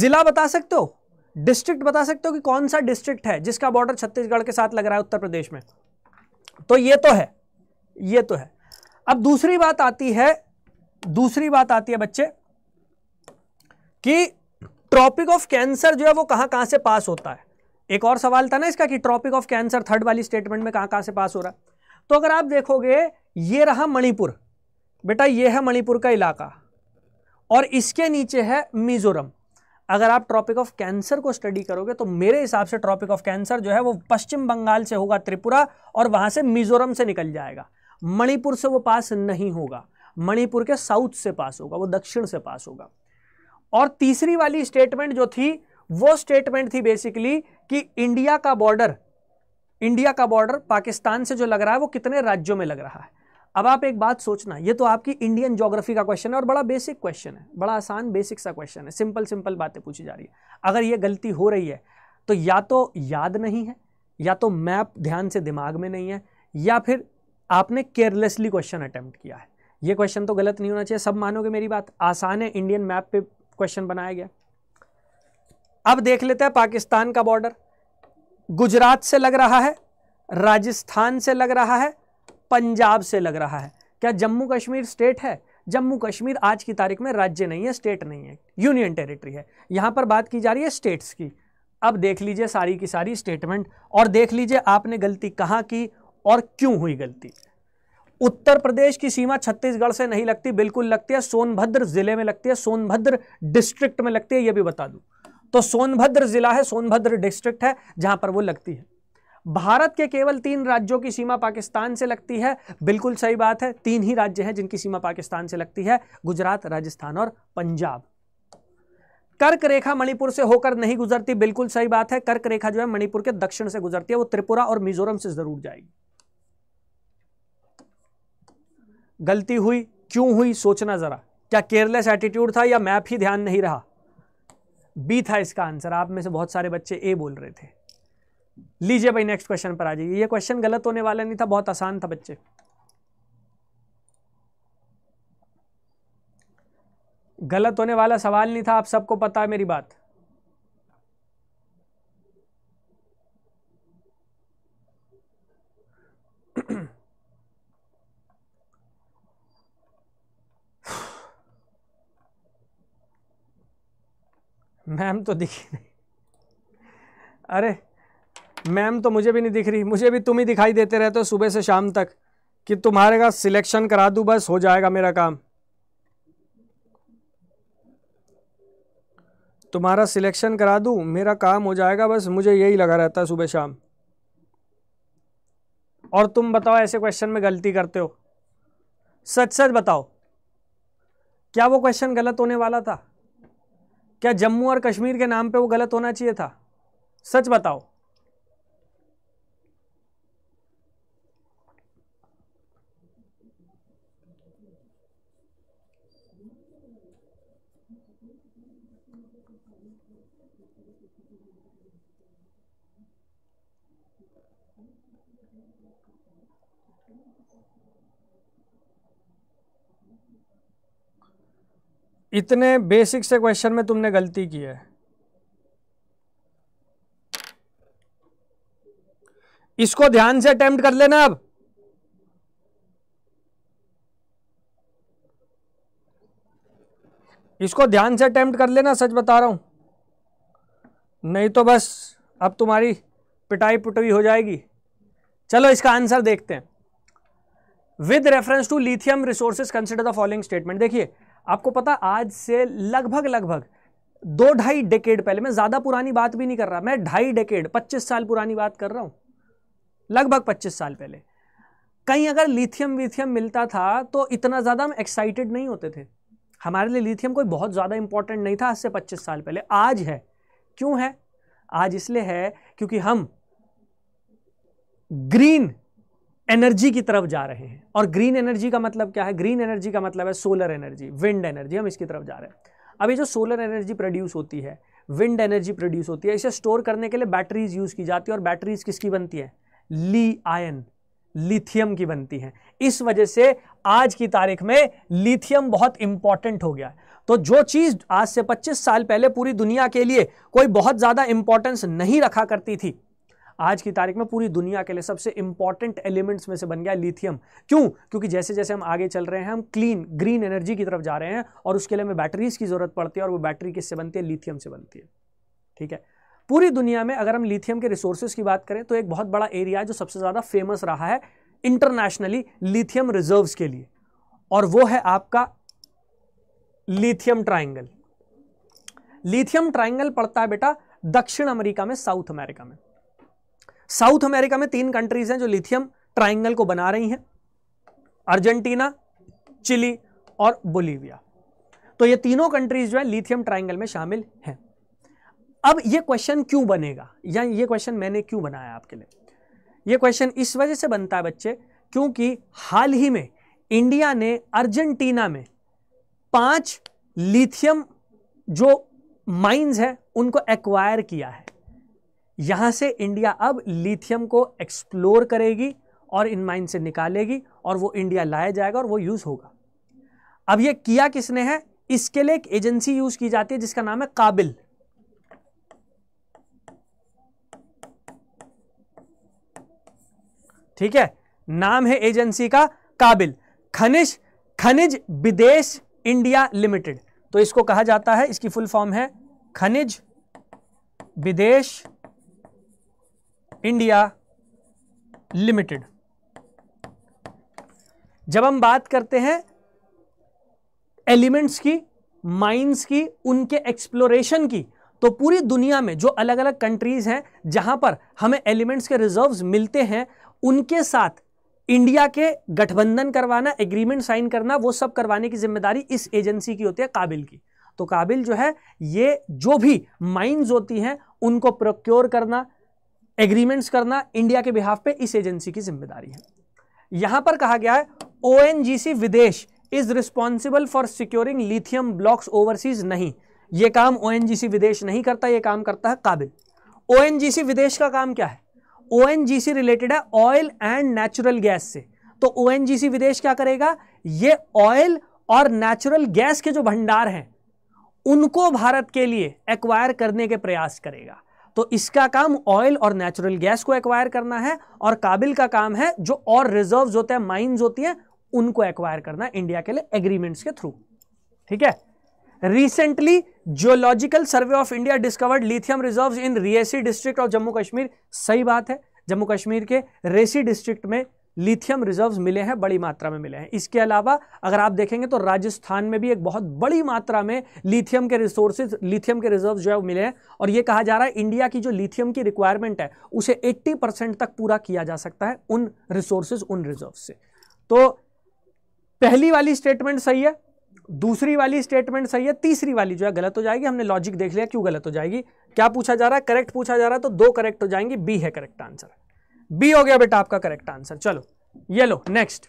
जिला बता सकते हो डिस्ट्रिक्ट बता सकते हो कि कौन सा डिस्ट्रिक्ट है जिसका बॉर्डर छत्तीसगढ़ के साथ लग रहा है उत्तर प्रदेश में तो ये तो है ये तो है अब दूसरी बात आती है दूसरी बात आती है बच्चे कि ट्रॉपिक ऑफ कैंसर जो है वो कहां कहां से पास होता है एक और सवाल था ना इसका कि ट्रॉपिक ऑफ कैंसर थर्ड वाली स्टेटमेंट में कहां कहां से पास हो रहा है तो अगर आप देखोगे ये रहा मणिपुर बेटा ये है मणिपुर का इलाका और इसके नीचे है मिजोरम अगर आप ट्रॉपिक ऑफ कैंसर को स्टडी करोगे तो मेरे हिसाब से ट्रॉपिक ऑफ कैंसर जो है वो पश्चिम बंगाल से होगा त्रिपुरा और वहां से मिजोरम से निकल जाएगा मणिपुर से वो पास नहीं होगा मणिपुर के साउथ से पास होगा वो दक्षिण से पास होगा और तीसरी वाली स्टेटमेंट जो थी वो स्टेटमेंट थी बेसिकली कि इंडिया का बॉर्डर इंडिया का बॉर्डर पाकिस्तान से जो लग रहा है वो कितने राज्यों में लग रहा है अब आप एक बात सोचना ये तो आपकी इंडियन ज्योग्राफी का क्वेश्चन है और बड़ा बेसिक क्वेश्चन है बड़ा आसान बेसिक सा क्वेश्चन है सिंपल सिंपल बातें पूछी जा रही है अगर ये गलती हो रही है तो या तो याद नहीं है या तो मैप ध्यान से दिमाग में नहीं है या फिर आपने केयरलेसली क्वेश्चन अटैम्प्ट किया है ये क्वेश्चन तो गलत नहीं होना चाहिए सब मानोगे मेरी बात आसान है इंडियन मैप पे क्वेश्चन बनाया गया अब देख लेते हैं पाकिस्तान का बॉर्डर गुजरात से लग रहा है राजस्थान से लग रहा है पंजाब से लग रहा है क्या जम्मू कश्मीर स्टेट है जम्मू कश्मीर आज की तारीख में राज्य नहीं है स्टेट नहीं है यूनियन टेरिटरी है यहां पर बात की जा रही है स्टेट्स की अब देख लीजिए सारी की सारी स्टेटमेंट और देख लीजिए आपने गलती कहाँ की और क्यों हुई गलती उत्तर प्रदेश की सीमा छत्तीसगढ़ से नहीं लगती बिल्कुल लगती है सोनभद्र जिले में लगती है सोनभद्र डिस्ट्रिक्ट में लगती है यह भी बता दूं तो सोनभद्र जिला है सोनभद्र डिस्ट्रिक्ट है जहां पर वो लगती है भारत के केवल तीन राज्यों की सीमा पाकिस्तान से लगती है बिल्कुल सही बात है तीन ही राज्य हैं जिनकी सीमा पाकिस्तान से लगती है गुजरात राजस्थान और पंजाब कर्क रेखा मणिपुर से होकर नहीं गुजरती बिल्कुल सही बात है कर्क रेखा जो है मणिपुर के दक्षिण से गुजरती है वो त्रिपुरा और मिजोरम से जरूर जाएगी गलती हुई क्यों हुई सोचना ज़रा क्या केयरलेस एटीट्यूड था या मैप ही ध्यान नहीं रहा बी था इसका आंसर आप में से बहुत सारे बच्चे ए बोल रहे थे लीजिए भाई नेक्स्ट क्वेश्चन पर आ जाइए ये क्वेश्चन गलत होने वाला नहीं था बहुत आसान था बच्चे गलत होने वाला सवाल नहीं था आप सबको पता है मेरी बात मैम तो दिखी नहीं अरे मैम तो मुझे भी नहीं दिख रही मुझे भी तुम ही दिखाई देते रहते हो सुबह से शाम तक कि तुम्हारे का सिलेक्शन करा दूँ बस हो जाएगा मेरा काम तुम्हारा सिलेक्शन करा दूँ मेरा काम हो जाएगा बस मुझे यही लगा रहता है सुबह शाम और तुम बताओ ऐसे क्वेश्चन में गलती करते हो सच सच बताओ क्या वो क्वेश्चन गलत होने वाला था क्या जम्मू और कश्मीर के नाम पे वो गलत होना चाहिए था सच बताओ इतने बेसिक से क्वेश्चन में तुमने गलती की है इसको ध्यान से अटेम्प्ट कर लेना अब इसको ध्यान से अटेम्प्ट कर लेना सच बता रहा हूं नहीं तो बस अब तुम्हारी पिटाई पुटवी हो जाएगी चलो इसका आंसर देखते हैं with reference to lithium resources consider the following statement देखिए आपको पता आज से लगभग लगभग दो ढाई डेकेड पहले मैं ज़्यादा पुरानी बात भी नहीं कर रहा मैं ढाई डेकेड पच्चीस साल पुरानी बात कर रहा हूं लगभग पच्चीस साल पहले कहीं अगर लिथियम विथियम मिलता था तो इतना ज़्यादा हम एक्साइटेड नहीं होते थे हमारे लिए लिथियम कोई बहुत ज़्यादा इंपॉर्टेंट नहीं था आज से पच्चीस साल पहले आज है क्यों है आज इसलिए है क्योंकि हम ग्रीन एनर्जी की तरफ जा रहे हैं और ग्रीन एनर्जी का मतलब क्या है ग्रीन एनर्जी का मतलब है सोलर एनर्जी विंड एनर्जी हम इसकी तरफ जा रहे हैं अब ये जो सोलर एनर्जी प्रोड्यूस होती है विंड एनर्जी प्रोड्यूस होती है इसे स्टोर करने के लिए बैटरीज यूज़ की जाती है और बैटरीज किसकी बनती है ली आयन लिथियम की बनती है इस वजह से आज की तारीख में लिथियम बहुत इंपॉर्टेंट हो गया है तो जो चीज़ आज से 25 साल पहले पूरी दुनिया के लिए कोई बहुत ज़्यादा इंपॉर्टेंस नहीं रखा करती थी आज की तारीख में पूरी दुनिया के लिए सबसे इंपॉर्टेंट एलिमेंट्स में से बन गया लिथियम क्यों क्योंकि जैसे जैसे हम आगे चल रहे हैं हम क्लीन ग्रीन एनर्जी की तरफ जा रहे हैं और उसके लिए हमें बैटरीज की जरूरत पड़ती है और वो बैटरी किससे बनती है लिथियम से बनती है ठीक है पूरी दुनिया में अगर हम लिथियम के रिसोर्सेज की बात करें तो एक बहुत बड़ा एरिया है जो सबसे ज़्यादा फेमस रहा है इंटरनेशनली लिथियम रिजर्व्स के लिए और वो है आपका लिथियम ट्राइंगल लिथियम ट्राइंगल पड़ता है बेटा दक्षिण अमेरिका में साउथ अमेरिका में साउथ अमेरिका में तीन कंट्रीज हैं जो लिथियम ट्राइंगल को बना रही हैं अर्जेंटीना चिली और बोलीविया तो ये तीनों कंट्रीज जो है लिथियम ट्राइंगल में शामिल हैं अब ये क्वेश्चन क्यों बनेगा या ये क्वेश्चन मैंने क्यों बनाया आपके लिए ये क्वेश्चन इस वजह से बनता है बच्चे क्योंकि हाल ही में इंडिया ने अर्जेंटीना में पांच लिथियम जो माइंस है उनको एक्वायर किया है यहाँ से इंडिया अब लिथियम को एक्सप्लोर करेगी और इन माइन से निकालेगी और वो इंडिया लाया जाएगा और वो यूज़ होगा अब ये किया किसने है इसके लिए एक एजेंसी यूज़ की जाती है जिसका नाम है काबिल ठीक है नाम है एजेंसी का काबिल खनिज खनिज विदेश इंडिया लिमिटेड तो इसको कहा जाता है इसकी फुल फॉर्म है खनिज विदेश इंडिया लिमिटेड जब हम बात करते हैं एलिमेंट्स की माइंस की उनके एक्सप्लोरेशन की तो पूरी दुनिया में जो अलग अलग कंट्रीज हैं जहां पर हमें एलिमेंट्स के रिजर्व्स मिलते हैं उनके साथ इंडिया के गठबंधन करवाना एग्रीमेंट साइन करना वो सब करवाने की जिम्मेदारी इस एजेंसी की होती है काबिल की तो काबिल जो है ये जो भी माइंस होती हैं उनको प्रोक्योर करना एग्रीमेंट्स करना इंडिया के बिहाफ पे इस एजेंसी की जिम्मेदारी है यहां पर कहा गया है O Videsh is responsible for securing lithium blocks overseas नहीं ये काम ओ विदेश नहीं करता ये काम करता है काबिल ओ विदेश का काम क्या है ओ रिलेटेड है ऑयल एंड नेचुरल गैस से तो ओ विदेश क्या करेगा ये ऑयल और नेचुरल गैस के जो भंडार हैं उनको भारत के लिए एक्वायर करने के प्रयास करेगा तो इसका काम ऑयल और नेचुरल गैस को एक्वायर करना है और काबिल का काम है जो और रिजर्व होते हैं माइन्स होती हैं उनको एक्वायर करना इंडिया के लिए एग्रीमेंट्स के थ्रू ठीक है recently Geological Survey of India discovered lithium reserve in Reasi district of Jammu Kashmir सही बात है जम्मू कश्मीर के रेसी डिस्ट्रिक्ट में लिथियम रिजर्व्स मिले हैं बड़ी मात्रा में मिले हैं इसके अलावा अगर आप देखेंगे तो राजस्थान में भी एक बहुत बड़ी मात्रा में लिथियम के रिसोर्सेज लिथियम के रिजर्व्स जो है वो मिले हैं और ये कहा जा रहा है इंडिया की जो लिथियम की रिक्वायरमेंट है उसे 80 परसेंट तक पूरा किया जा सकता है उन रिसोर्सेज उन रिजर्व से तो पहली वाली स्टेटमेंट सही है दूसरी वाली स्टेटमेंट सही है तीसरी वाली जो है गलत हो जाएगी हमने लॉजिक देख लिया क्यों गलत हो जाएगी क्या पूछा जा रहा है करेक्ट पूछा जा रहा है तो दो करेक्ट हो जाएंगी बी है करेक्ट आंसर बी हो गया बेटा आपका करेक्ट आंसर चलो ये लो नेक्स्ट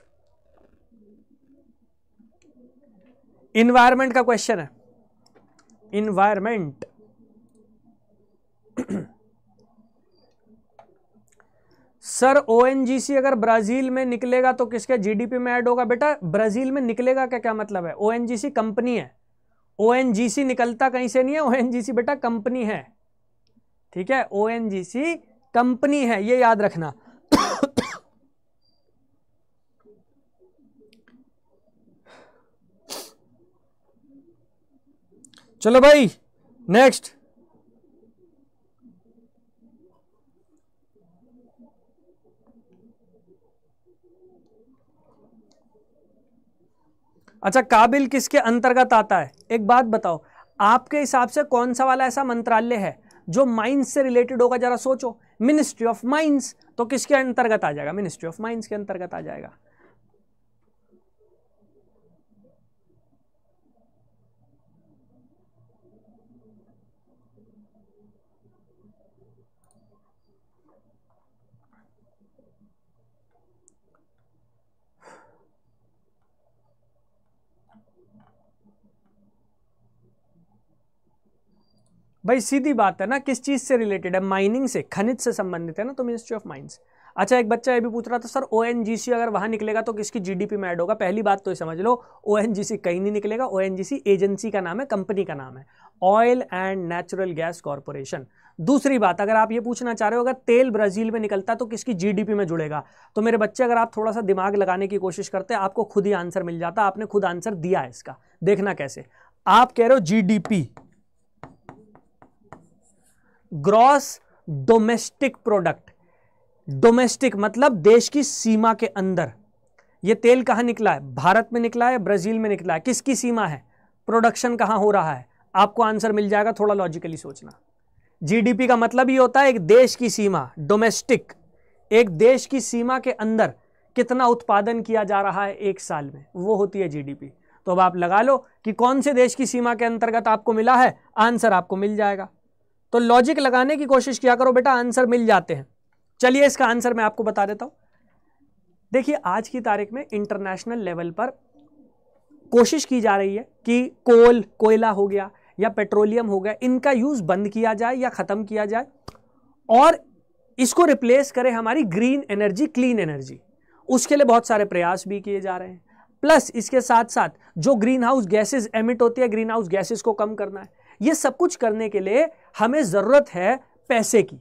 इन्वायरमेंट का क्वेश्चन है इन्वायरमेंट सर ओएनजीसी अगर ब्राजील में निकलेगा तो किसके जीडीपी में ऐड होगा बेटा ब्राजील में निकलेगा क्या क्या मतलब है ओएनजीसी कंपनी है ओएनजीसी निकलता कहीं से नहीं है ओएनजीसी बेटा कंपनी है ठीक है ओएनजीसी कंपनी है ये याद रखना चलो भाई नेक्स्ट अच्छा काबिल किसके अंतर्गत आता है एक बात बताओ आपके हिसाब से कौन सा वाला ऐसा मंत्रालय है जो माइंस से रिलेटेड होगा जरा सोचो मिनिस्ट्री ऑफ माइंस तो किसके अंतर्गत आ जाएगा मिनिस्ट्री ऑफ माइंस के अंतर्गत आ जाएगा भाई सीधी बात है ना किस चीज़ से रिलेटेड है माइनिंग से खनिज से संबंधित है ना तो मिनिस्ट्री ऑफ माइंस अच्छा एक बच्चा ये भी पूछ रहा था सर ओ अगर वहाँ निकलेगा तो किसकी जीडीपी में ऐड होगा पहली बात तो ये समझ लो ओ कहीं नहीं निकलेगा ओ एजेंसी का नाम है कंपनी का नाम है oil and natural gas corporation दूसरी बात अगर आप ये पूछना चाह रहे हो अगर तेल ब्राज़ील में निकलता है तो किसकी जीडीपी में जुड़ेगा तो मेरे बच्चे अगर आप थोड़ा सा दिमाग लगाने की कोशिश करते आपको खुद ही आंसर मिल जाता आपने खुद आंसर दिया है इसका देखना कैसे आप कह रहे हो GDP gross domestic product domestic मतलब देश की सीमा के अंदर ये तेल कहाँ निकला है भारत में निकला है ब्राज़ील में निकला है किसकी सीमा है प्रोडक्शन कहाँ हो रहा है आपको आंसर मिल जाएगा थोड़ा लॉजिकली सोचना जीडीपी का मतलब ये होता है एक देश की सीमा डोमेस्टिक एक देश की सीमा के अंदर कितना उत्पादन किया जा रहा है एक साल में वो होती है जीडीपी तो अब आप लगा लो कि कौन से देश की सीमा के अंतर्गत आपको मिला है आंसर आपको मिल जाएगा तो लॉजिक लगाने की कोशिश किया करो बेटा आंसर मिल जाते हैं चलिए इसका आंसर मैं आपको बता देता हूं देखिए आज की तारीख में इंटरनेशनल लेवल पर कोशिश की जा रही है कि कोल कोयला हो गया या पेट्रोलियम हो गया इनका यूज़ बंद किया जाए या ख़त्म किया जाए और इसको रिप्लेस करें हमारी ग्रीन एनर्जी क्लीन एनर्जी उसके लिए बहुत सारे प्रयास भी किए जा रहे हैं प्लस इसके साथ साथ जो ग्रीन हाउस गैसेज एमिट होती है ग्रीन हाउस गैसेज को कम करना है ये सब कुछ करने के लिए हमें ज़रूरत है पैसे की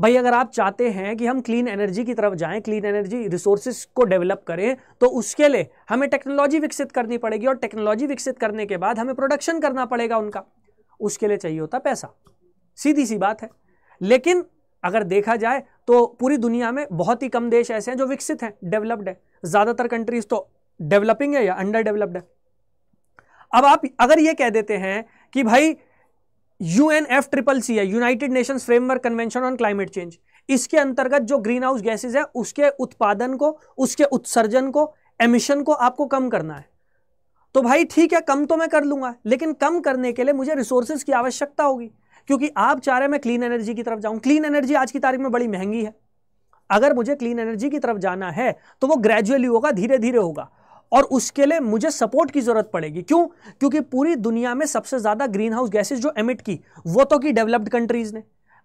भाई अगर आप चाहते हैं कि हम क्लीन एनर्जी की तरफ जाएं क्लीन एनर्जी रिसोर्सेज को डेवलप करें तो उसके लिए हमें टेक्नोलॉजी विकसित करनी पड़ेगी और टेक्नोलॉजी विकसित करने के बाद हमें प्रोडक्शन करना पड़ेगा उनका उसके लिए चाहिए होता पैसा सीधी सी बात है लेकिन अगर देखा जाए तो पूरी दुनिया में बहुत ही कम देश ऐसे हैं जो विकसित हैं डेवलप्ड है ज़्यादातर कंट्रीज तो डेवलपिंग है या अंडर डेवलप्ड है अब आप अगर ये कह देते हैं कि भाई U N F triple C है United Nations Framework Convention on Climate Change इसके अंतर्गत जो ग्रीन हाउस गैसेज है उसके उत्पादन को उसके उत्सर्जन को एमिशन को आपको कम करना है तो भाई ठीक है कम तो मैं कर लूंगा लेकिन कम करने के लिए मुझे रिसोर्सेज की आवश्यकता होगी क्योंकि आप चाह रहे हैं मैं क्लीन एनर्जी की तरफ जाऊं क्लीन एनर्जी आज की तारीख में बड़ी महंगी है अगर मुझे क्लीन एनर्जी की तरफ जाना है तो वो ग्रेजुअली होगा धीरे धीरे होगा और उसके लिए मुझे सपोर्ट की जरूरत पड़ेगी क्यों क्योंकि पूरी दुनिया में सबसे ज्यादा ग्रीन हाउस गैसेज जो एमिट की वो तो की डेवलप्ड कंट्रीज ने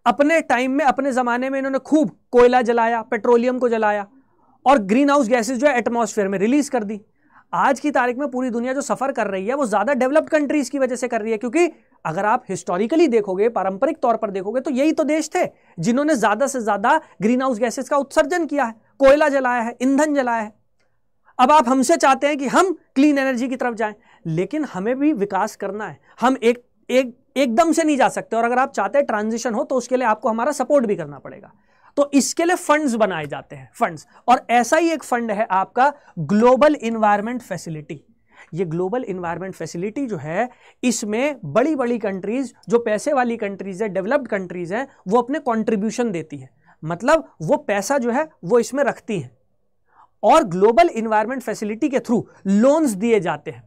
अपने टाइम में अपने जमाने में इन्होंने खूब कोयला जलाया पेट्रोलियम को जलाया और ग्रीन हाउस गैसेज जो है एटमोसफेयर में रिलीज कर दी आज की तारीख में पूरी दुनिया जो सफर कर रही है वो ज्यादा डेवलप्ड कंट्रीज की वजह से कर रही है क्योंकि अगर आप हिस्टोरिकली देखोगे पारंपरिक तौर पर देखोगे तो यही तो देश थे जिन्होंने ज्यादा से ज्यादा ग्रीन हाउस गैसेज का उत्सर्जन किया है कोयला जलाया है ईंधन जलाया है अब आप हमसे चाहते हैं कि हम क्लीन एनर्जी की तरफ जाएं लेकिन हमें भी विकास करना है हम एक एक एकदम से नहीं जा सकते और अगर आप चाहते हैं ट्रांजिशन हो तो उसके लिए आपको हमारा सपोर्ट भी करना पड़ेगा तो इसके लिए फंड्स बनाए जाते हैं फंड्स और ऐसा ही एक फंड है आपका ग्लोबल इन्वायरमेंट फैसिलिटी ये ग्लोबल इन्वायरमेंट फैसिलिटी जो है इसमें बड़ी बड़ी कंट्रीज जो पैसे वाली कंट्रीज है डेवलप्ड कंट्रीज हैं वो अपने कॉन्ट्रीब्यूशन देती है मतलब वो पैसा जो है वो इसमें रखती हैं और ग्लोबल इन्वायरमेंट फैसिलिटी के थ्रू लोन्स दिए जाते हैं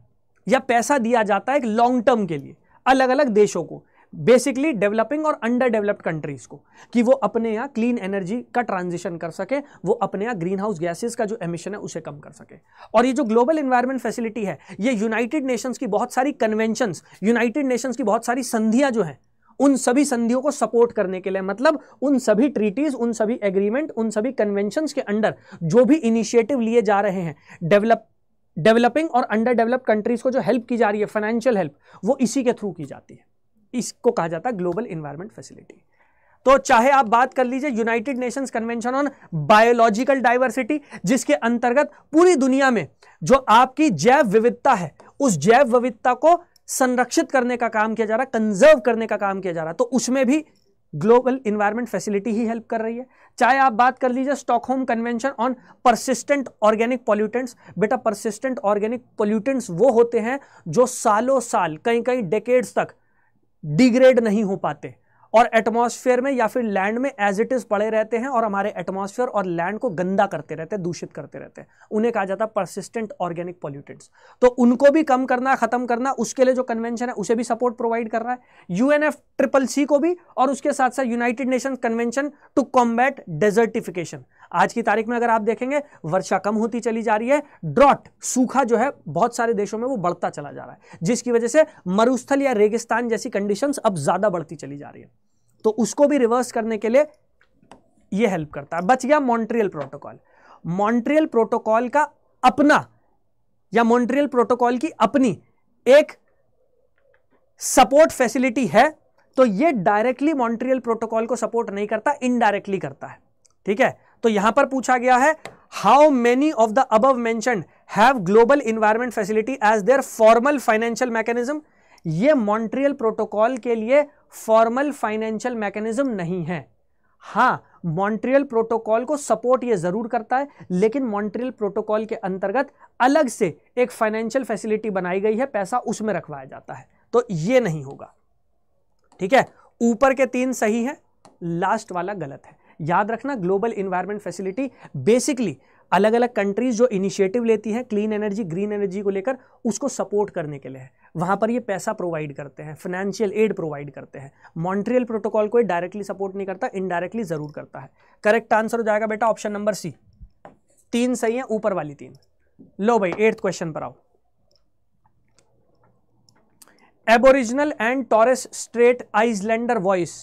या पैसा दिया जाता है एक लॉन्ग टर्म के लिए अलग अलग देशों को बेसिकली डेवलपिंग और अंडर डेवलप्ड कंट्रीज को कि वो अपने यहाँ क्लीन एनर्जी का ट्रांजिशन कर सके वो अपने यहाँ ग्रीन हाउस गैसेज का जो एमिशन है उसे कम कर सके और ये जो ग्लोबल इन्वायरमेंट फैसिलिटी है ये यूनाइटेड नेशंस की बहुत सारी कन्वेंशंस यूनाइटेड नेशंस की बहुत सारी संधियाँ जो हैं उन सभी संधियों को सपोर्ट करने के लिए मतलब उन सभी ट्रीटीज उन सभी एग्रीमेंट उन सभी कन्वेंशन के अंडर जो भी इनिशिएटिव लिए जा रहे हैं डेवलप डेवलपिंग और अंडर डेवलप कंट्रीज को जो हेल्प की जा रही है फाइनेंशियल हेल्प वो इसी के थ्रू की जाती है इसको कहा जाता है ग्लोबल इन्वायरमेंट फैसिलिटी तो चाहे आप बात कर लीजिए United Nations Convention on Biological Diversity जिसके अंतर्गत पूरी दुनिया में जो आपकी जैव विविधता है उस जैव विविधता को संरक्षित करने का काम किया जा रहा है कंजर्व करने का काम किया जा रहा है तो उसमें भी ग्लोबल इन्वायरमेंट फैसिलिटी ही हेल्प कर रही है चाहे आप बात कर लीजिए Stockholm Convention on Persistent organic Pollutants बेटा परसिस्टेंट ऑर्गेनिक पॉल्यूटेंट्स वो होते हैं जो सालों साल कहीं कहीं डेकेड्स तक डिग्रेड नहीं हो पाते और एटमॉस्फेयर में या फिर लैंड में एज इट इज पड़े रहते हैं और हमारे एटमॉस्फेयर और लैंड को गंदा करते रहते हैं दूषित करते रहते हैं उन्हें कहा जाता है परसिस्टेंट ऑर्गेनिक पॉल्यूटेंट्स तो उनको भी कम करना खत्म करना उसके लिए जो कन्वेंशन है उसे भी सपोर्ट प्रोवाइड कर रहा है यूएनएफ ट्रिपल सी को भी और उसके साथ साथ United Nation Convention to Combat Desertification आज की तारीख में अगर आप देखेंगे वर्षा कम होती चली जा रही है ड्रॉट सूखा जो है बहुत सारे देशों में वो बढ़ता चला जा रहा है जिसकी वजह से मरुस्थल या रेगिस्तान जैसी कंडीशन अब ज्यादा बढ़ती चली जा रही है तो उसको भी रिवर्स करने के लिए ये हेल्प करता है बच गया मॉन्ट्रियल प्रोटोकॉल मॉन्ट्रियल प्रोटोकॉल का अपना या मॉन्ट्रियल प्रोटोकॉल की अपनी एक सपोर्ट फैसिलिटी है तो ये डायरेक्टली मॉन्ट्रियल प्रोटोकॉल को सपोर्ट नहीं करता इनडायरेक्टली करता है ठीक है तो यहां पर पूछा गया है how many of the above mentioned have Global Environment Facility as their formal financial mechanism ये मॉन्ट्रियल प्रोटोकॉल के लिए फॉर्मल फाइनेंशियल मैकेनिज्म नहीं है हाँ मॉन्ट्रियल प्रोटोकॉल को सपोर्ट ये ज़रूर करता है लेकिन मॉन्ट्रियल प्रोटोकॉल के अंतर्गत अलग से एक फाइनेंशियल फैसिलिटी बनाई गई है पैसा उसमें रखवाया जाता है तो ये नहीं होगा ठीक है ऊपर के तीन सही है लास्ट वाला गलत है याद रखना ग्लोबल इन्वायरमेंट फैसिलिटी बेसिकली अलग अलग कंट्रीज जो इनिशिएटिव लेती हैं क्लीन एनर्जी ग्रीन एनर्जी को लेकर उसको सपोर्ट करने के लिए है वहाँ पर ये पैसा प्रोवाइड करते हैं फाइनेंशियल एड प्रोवाइड करते हैं मॉन्ट्रियल प्रोटोकॉल को डायरेक्टली सपोर्ट नहीं करता इनडायरेक्टली ज़रूर करता है करेक्ट आंसर हो जाएगा बेटा ऑप्शन नंबर सी तीन सही है ऊपर वाली तीन लो भाई एट्थ क्वेश्चन पर आओ Aboriginal and Torres Strait Islander Voice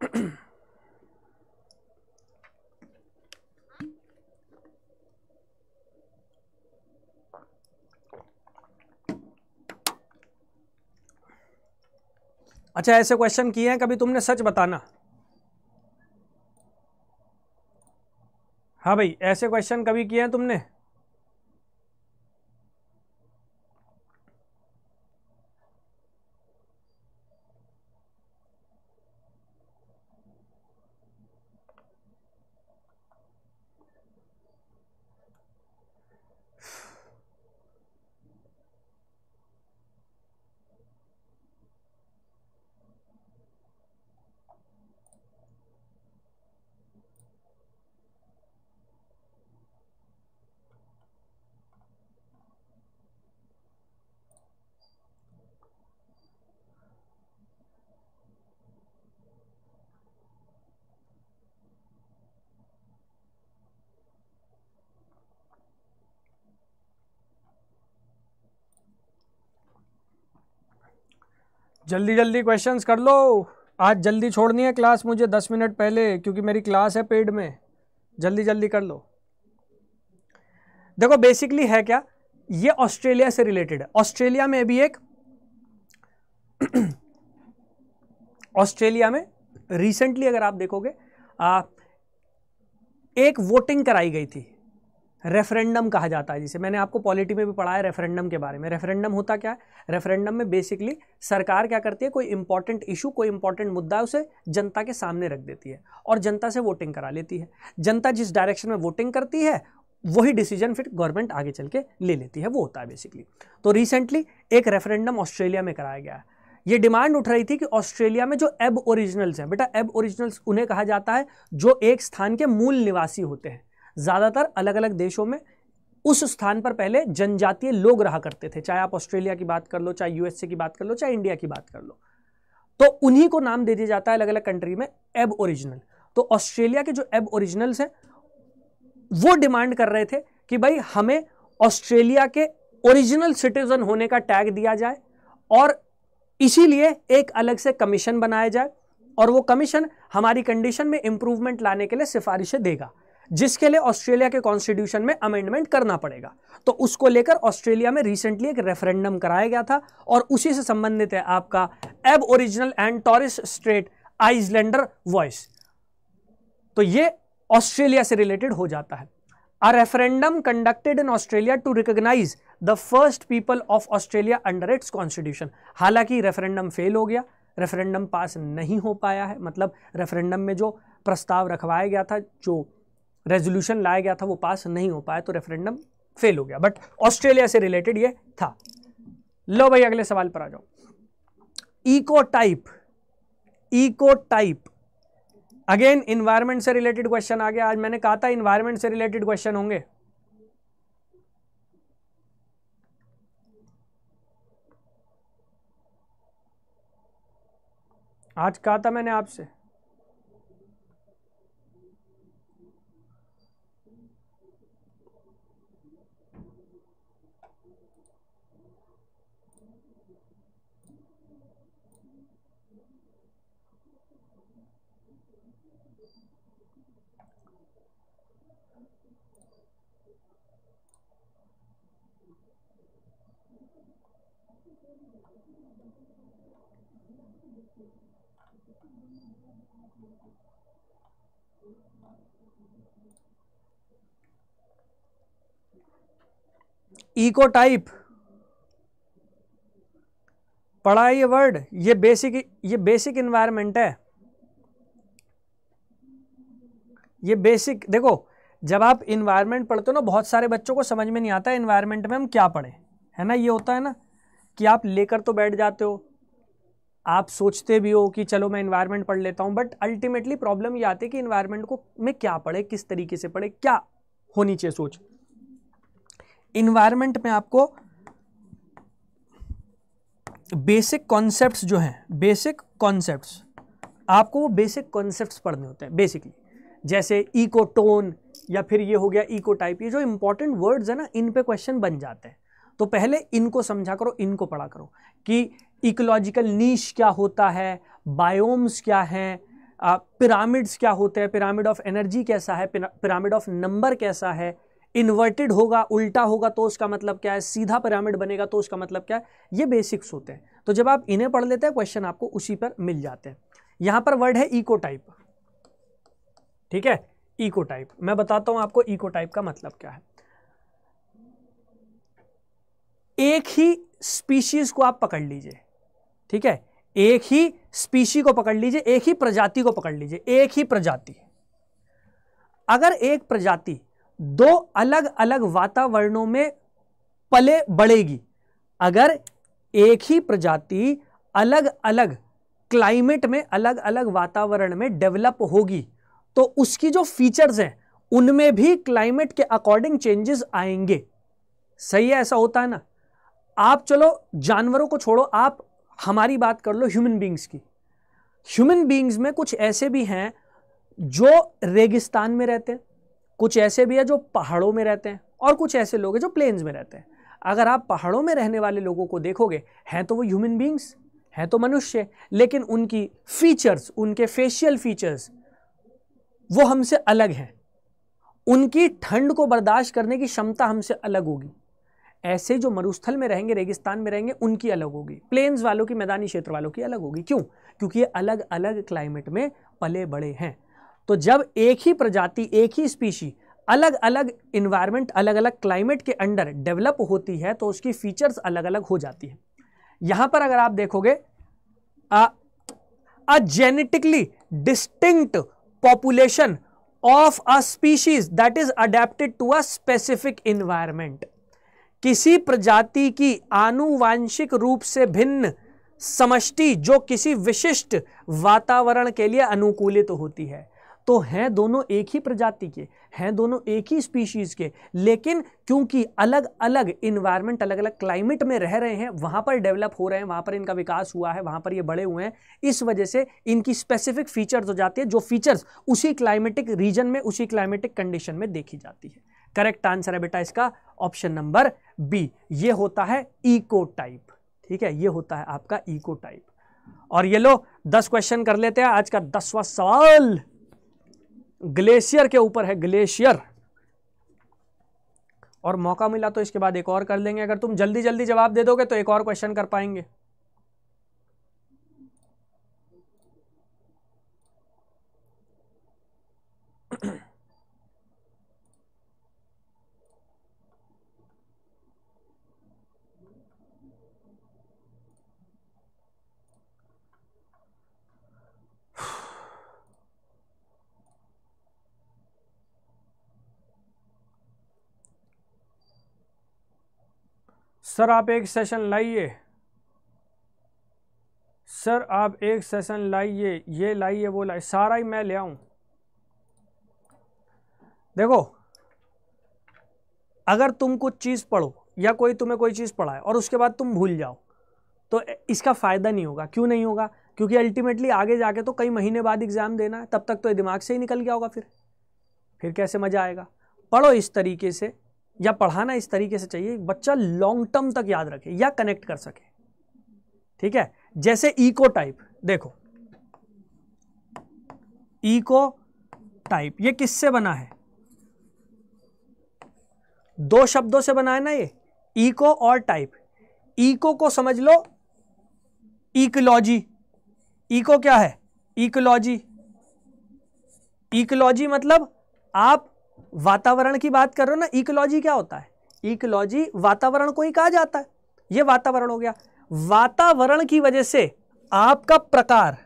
अच्छा ऐसे क्वेश्चन किए हैं कभी तुमने सच बताना हाँ भाई ऐसे क्वेश्चन कभी किए हैं तुमने जल्दी जल्दी क्वेश्चंस कर लो आज जल्दी छोड़नी है क्लास मुझे दस मिनट पहले क्योंकि मेरी क्लास है पेड में जल्दी जल्दी कर लो देखो बेसिकली है क्या ये ऑस्ट्रेलिया से रिलेटेड है ऑस्ट्रेलिया में भी एक ऑस्ट्रेलिया में रिसेंटली अगर आप देखोगे आ, एक वोटिंग कराई गई थी रेफरेंडम कहा जाता है जिसे मैंने आपको पॉलिटी में भी पढ़ा है रेफरेंडम के बारे में रेफरेंडम होता क्या है रेफरेंडम में बेसिकली सरकार क्या करती है कोई इंपॉर्टेंट इशू कोई इंपॉर्टेंट मुद्दा उसे जनता के सामने रख देती है और जनता से वोटिंग करा लेती है जनता जिस डायरेक्शन में वोटिंग करती है वही डिसीजन फिर गवर्नमेंट आगे चल के ले लेती है वो होता है बेसिकली तो रिसेंटली एक रेफरेंडम ऑस्ट्रेलिया में कराया गया ये डिमांड उठ रही थी कि ऑस्ट्रेलिया में जो एब ओरिजिनल्स हैं बेटा एब ओरिजिनल्स उन्हें कहा जाता है जो एक स्थान के मूल निवासी होते हैं ज़्यादातर अलग अलग देशों में उस स्थान पर पहले जनजातीय लोग रहा करते थे चाहे आप ऑस्ट्रेलिया की बात कर लो चाहे यूएसए की बात कर लो चाहे इंडिया की बात कर लो तो उन्हीं को नाम दे दिया जाता है अलग अलग कंट्री में एब ओरिजिनल तो ऑस्ट्रेलिया के जो एब ओरिजिनल्स हैं वो डिमांड कर रहे थे कि भाई हमें ऑस्ट्रेलिया के ओरिजिनल सिटीजन होने का टैग दिया जाए और इसीलिए एक अलग से कमीशन बनाया जाए और वो कमीशन हमारी कंडीशन में इंप्रूवमेंट लाने के लिए सिफारिशें देगा जिसके लिए ऑस्ट्रेलिया के कॉन्स्टिट्यूशन में अमेंडमेंट करना पड़ेगा तो उसको लेकर ऑस्ट्रेलिया में रिसेंटली एक रेफरेंडम कराया गया था और उसी से संबंधित है आपका Aboriginal and Torres Strait Islander Voice तो ये ऑस्ट्रेलिया से रिलेटेड हो जाता है a referendum conducted in Australia to recognise the first people of Australia under its constitution हालांकि रेफरेंडम फेल हो गया रेफरेंडम पास नहीं हो पाया है मतलब रेफरेंडम में जो प्रस्ताव रखवाया गया था जो रेजोल्यूशन लाया गया था वो पास नहीं हो पाया तो रेफरेंडम फेल हो गया बट ऑस्ट्रेलिया से रिलेटेड ये था लो भाई अगले सवाल पर आ जाओ eco type eco type again environment से रिलेटेड क्वेश्चन आ गया आज मैंने कहा था इन्वायरमेंट से रिलेटेड क्वेश्चन होंगे आज कहा था मैंने आपसे इको टाइप पढ़ा ये वर्ड ये बेसिक ये बेसिक इन्वायरमेंट है ये बेसिक देखो जब आप इन्वायरमेंट पढ़ते हो ना बहुत सारे बच्चों को समझ में नहीं आता इन्वायरमेंट में हम क्या पढ़ें है ना ये होता है ना कि आप लेकर तो बैठ जाते हो आप सोचते भी हो कि चलो मैं इन्वायरमेंट पढ़ लेता हूँ बट अल्टीमेटली प्रॉब्लम ये आती है कि इन्वायरमेंट को मैं क्या पढ़े किस तरीके से पढ़े क्या होनी चाहिए सोच इन्वायरमेंट में आपको बेसिक कॉन्सेप्ट्स जो हैं बेसिक कॉन्सेप्ट्स आपको वो बेसिक कॉन्सेप्ट्स पढ़ने होते हैं बेसिकली जैसे इको टोन या फिर ये हो गया इको टाइप ये जो इंपॉर्टेंट वर्ड्स है ना इन पे क्वेश्चन बन जाते हैं तो पहले इनको समझा करो इनको पढ़ा करो कि इकोलॉजिकल नीश क्या होता है बायोम्स क्या हैं पिरामिड्स क्या होते हैं पिरामिड ऑफ एनर्जी कैसा है पिरामिड ऑफ नंबर कैसा है इन्वर्टेड होगा उल्टा होगा तो उसका मतलब क्या है सीधा पिरामिड बनेगा तो उसका मतलब क्या है ये बेसिक्स होते हैं तो जब आप इन्हें पढ़ लेते हैं क्वेश्चन आपको उसी पर मिल जाते हैं यहां पर वर्ड है इको टाइप ठीक है इको टाइप मैं बताता हूं आपको इको टाइप का मतलब क्या है एक ही स्पीशीज को आप पकड़ लीजिए ठीक है एक ही स्पीशी को पकड़ लीजिए एक ही प्रजाति को पकड़ लीजिए एक ही प्रजाति अगर एक प्रजाति दो अलग अलग वातावरणों में पले बढ़ेगी अगर एक ही प्रजाति अलग अलग क्लाइमेट में अलग अलग वातावरण में डेवलप होगी तो उसकी जो फीचर्स हैं उनमें भी क्लाइमेट के अकॉर्डिंग चेंजेस आएंगे सही है ऐसा होता है ना आप चलो जानवरों को छोड़ो आप हमारी बात कर लो ह्यूमन बींग्स की ह्यूमन बींग्स में कुछ ऐसे भी हैं जो रेगिस्तान में रहते हैं कुछ ऐसे भी है जो पहाड़ों में रहते हैं और कुछ ऐसे लोग हैं जो प्लेन्स में रहते हैं अगर आप पहाड़ों में रहने वाले लोगों को देखोगे हैं तो वो ह्यूमन बींग्स हैं तो मनुष्य लेकिन उनकी फीचर्स उनके फेशियल फीचर्स वो हमसे अलग हैं उनकी ठंड को बर्दाश्त करने की क्षमता हमसे अलग होगी ऐसे जो मरुस्थल में रहेंगे रेगिस्तान में रहेंगे उनकी अलग होगी प्लेन्स वालों की मैदानी क्षेत्र वालों की अलग होगी क्यों क्योंकि ये अलग अलग क्लाइमेट में पले बड़े हैं तो जब एक ही प्रजाति एक ही स्पीशी अलग अलग इन्वायरमेंट अलग अलग क्लाइमेट के अंडर डेवलप होती है तो उसकी फीचर्स अलग अलग हो जाती है यहां पर अगर आप देखोगे a genetically distinct population of a species that is adapted to a specific environment किसी प्रजाति की आनुवांशिक रूप से भिन्न समष्टि जो किसी विशिष्ट वातावरण के लिए अनुकूलित तो होती है तो हैं दोनों एक ही प्रजाति के हैं दोनों एक ही स्पीशीज़ के लेकिन क्योंकि अलग अलग इन्वायरमेंट अलग अलग क्लाइमेट में रह रहे हैं वहाँ पर डेवलप हो रहे हैं वहाँ पर इनका विकास हुआ है वहाँ पर ये बड़े हुए हैं इस वजह से इनकी स्पेसिफिक फीचर्स हो जाती है जो फीचर्स उसी क्लाइमेटिक रीजन में उसी क्लाइमेटिक कंडीशन में देखी जाती है करेक्ट आंसर है बेटा इसका ऑप्शन नंबर बी ये होता है इको टाइप ठीक है ये होता है आपका इको टाइप और ये लो दस क्वेश्चन कर लेते हैं आज का दसवां सवाल ग्लेशियर के ऊपर है ग्लेशियर और मौका मिला तो इसके बाद एक और कर लेंगे अगर तुम जल्दी जल्दी जवाब दे दोगे तो एक और क्वेश्चन कर पाएंगे सर आप एक सेशन लाइए सर आप एक सेशन लाइए ये लाइए वो लाइए सारा ही मैं ले आऊं देखो अगर तुम कुछ चीज़ पढ़ो या कोई तुम्हें कोई चीज़ पढ़ाए और उसके बाद तुम भूल जाओ तो इसका फ़ायदा नहीं होगा क्यों नहीं होगा क्योंकि अल्टीमेटली आगे जाके तो कई महीने बाद एग्ज़ाम देना है तब तक तो दिमाग से ही निकल गया होगा फिर फिर कैसे मज़ा आएगा पढ़ो इस तरीके से या पढ़ाना इस तरीके से चाहिए बच्चा लॉन्ग टर्म तक याद रखे या कनेक्ट कर सके ठीक है जैसे इको टाइप देखो इको टाइप ये किससे बना है दो शब्दों से बना है ना ये इको और टाइप इको को समझ लो इकोलॉजी इको क्या है इकोलॉजी इकोलॉजी मतलब आप वातावरण की बात कर रहे हो ना इकोलॉजी क्या होता है इकोलॉजी वातावरण को ही कहा जाता है ये वातावरण हो गया वातावरण की वजह से आपका प्रकार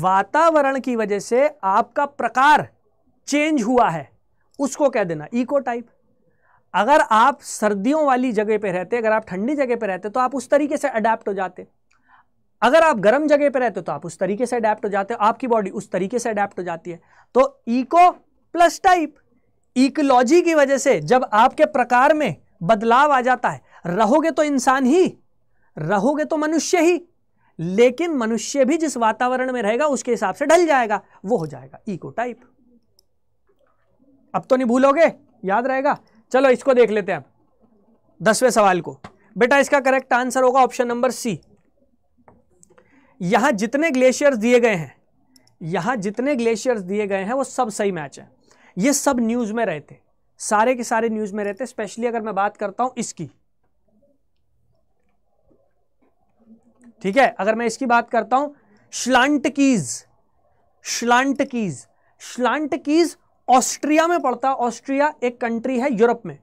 वातावरण की वजह से आपका प्रकार चेंज हुआ है उसको कह देना इको टाइप अगर आप सर्दियों वाली जगह पे रहते अगर आप ठंडी जगह पे रहते तो आप उस तरीके से अडेप्ट हो जाते अगर आप गर्म जगह पर रहते हो तो आप उस तरीके से अडेप्ट हो जाते हो आपकी बॉडी उस तरीके से अडेप्ट हो जाती है तो इको प्लस टाइप इकोलॉजी की वजह से जब आपके प्रकार में बदलाव आ जाता है रहोगे तो इंसान ही रहोगे तो मनुष्य ही लेकिन मनुष्य भी जिस वातावरण में रहेगा उसके हिसाब से ढल जाएगा वो हो जाएगा इको टाइप अब तो नहीं भूलोगे याद रहेगा चलो इसको देख लेते हैं अब दसवें सवाल को बेटा इसका करेक्ट आंसर होगा ऑप्शन नंबर सी यहाँ जितने ग्लेशियर्स दिए गए हैं यहाँ जितने ग्लेशियर्स दिए गए हैं वो सब सही मैच है ये सब न्यूज़ में रहते सारे के सारे न्यूज़ में रहते स्पेशली अगर मैं बात करता हूँ इसकी ठीक है अगर मैं इसकी बात करता हूँ श्लांटकीज श्लांटकीज श्लांटकीज ऑस्ट्रिया में पड़ता ऑस्ट्रिया एक कंट्री है यूरोप में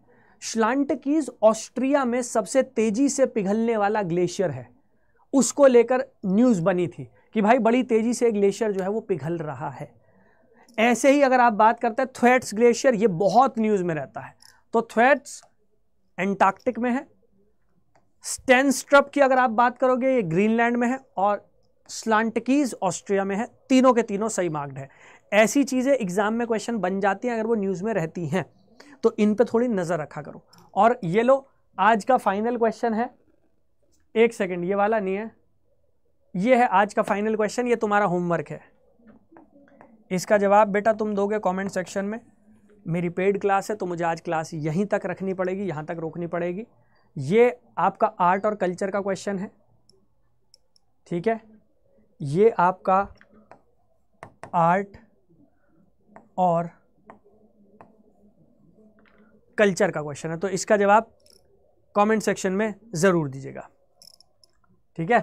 श्लांटकीज ऑस्ट्रिया में सबसे तेजी से पिघलने वाला ग्लेशियर है उसको लेकर न्यूज़ बनी थी कि भाई बड़ी तेज़ी से ग्लेशियर जो है वो पिघल रहा है ऐसे ही अगर आप बात करते हैं थ्वेट्स ग्लेशियर ये बहुत न्यूज़ में रहता है तो थ्वेट्स एंटार्क्टिक में है स्टेनस्ट्रप की अगर आप बात करोगे ये ग्रीनलैंड में है और स्लांटकीज ऑस्ट्रिया में है तीनों के तीनों सही मार्क्ड है ऐसी चीज़ें एग्ज़ाम में क्वेश्चन बन जाती हैं अगर वो न्यूज़ में रहती हैं तो इन पर थोड़ी नज़र रखा करो और ये लो आज का फाइनल क्वेश्चन है एक सेकेंड ये वाला नहीं है ये है आज का फाइनल क्वेश्चन ये तुम्हारा होमवर्क है इसका जवाब बेटा तुम दोगे कमेंट सेक्शन में मेरी पेड क्लास है तो मुझे आज क्लास यहीं तक रखनी पड़ेगी यहाँ तक रोकनी पड़ेगी ये आपका आर्ट और कल्चर का क्वेश्चन है ठीक है ये आपका आर्ट और कल्चर का क्वेश्चन है तो इसका जवाब कमेंट सेक्शन में ज़रूर दीजिएगा ठीक है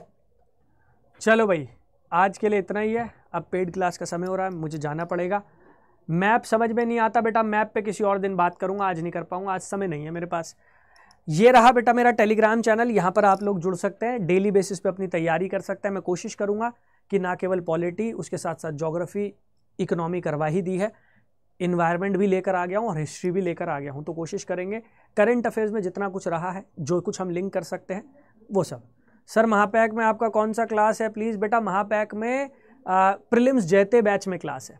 चलो भाई आज के लिए इतना ही है अब पेड क्लास का समय हो रहा है मुझे जाना पड़ेगा मैप समझ में नहीं आता बेटा मैप पे किसी और दिन बात करूंगा आज नहीं कर पाऊंगा आज समय नहीं है मेरे पास ये रहा बेटा मेरा टेलीग्राम चैनल यहाँ पर आप लोग जुड़ सकते हैं डेली बेसिस पे अपनी तैयारी कर सकते हैं मैं कोशिश करूँगा कि ना केवल पॉलिटी उसके साथ साथ जोग्राफ़ी इकोनॉमी करवा ही दी है इन्वायरमेंट भी लेकर आ गया हूँ और हिस्ट्री भी लेकर आ गया हूँ तो कोशिश करेंगे करेंट अफेयर्स में जितना कुछ रहा है जो कुछ हम लिंक कर सकते हैं वो सब सर महापैक में आपका कौन सा क्लास है प्लीज़ बेटा महापैक में प्रिलिम्स जैते बैच में क्लास है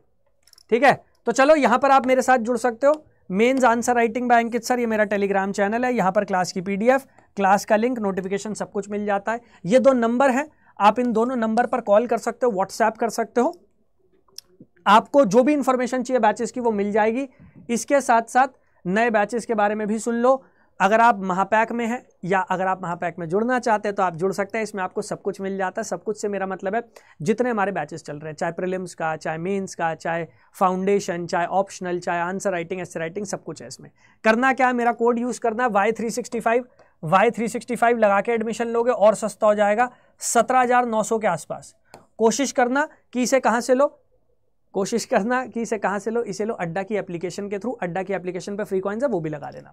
ठीक है तो चलो यहाँ पर आप मेरे साथ जुड़ सकते हो mains answer writing by Ankit sir ये मेरा टेलीग्राम चैनल है यहाँ पर क्लास की पीडीएफ क्लास का लिंक नोटिफिकेशन सब कुछ मिल जाता है ये दो नंबर हैं आप इन दोनों नंबर पर कॉल कर सकते हो व्हाट्सएप कर सकते हो आपको जो भी इंफॉर्मेशन चाहिए बैचेस की वो मिल जाएगी इसके साथ साथ नए बैचेस के बारे में भी सुन लो अगर आप महापैक में हैं या अगर आप महापैक में जुड़ना चाहते हैं तो आप जुड़ सकते हैं इसमें आपको सब कुछ मिल जाता है सब कुछ से मेरा मतलब है जितने हमारे बैचेस चल रहे हैं चाहे प्रिलिम्स का चाहे मेंस का चाहे फाउंडेशन चाहे ऑप्शनल चाहे आंसर राइटिंग एस राइटिंग सब कुछ है इसमें करना क्या है मेरा कोड यूज़ करना है Y three sixty five Y three sixty five लगा के एडमिशन लोगे और सस्ता हो जाएगा सत्रह हज़ार नौ सौ के आसपास कोशिश करना कि इसे कहाँ से लो कोशिश करना कि इसे कहाँ से लो इसे लो अड्डा की एप्लीकेशन के थ्रू अड्डा की एप्लीकेशन पर फ्री कॉइन्स है वो भी लगा देना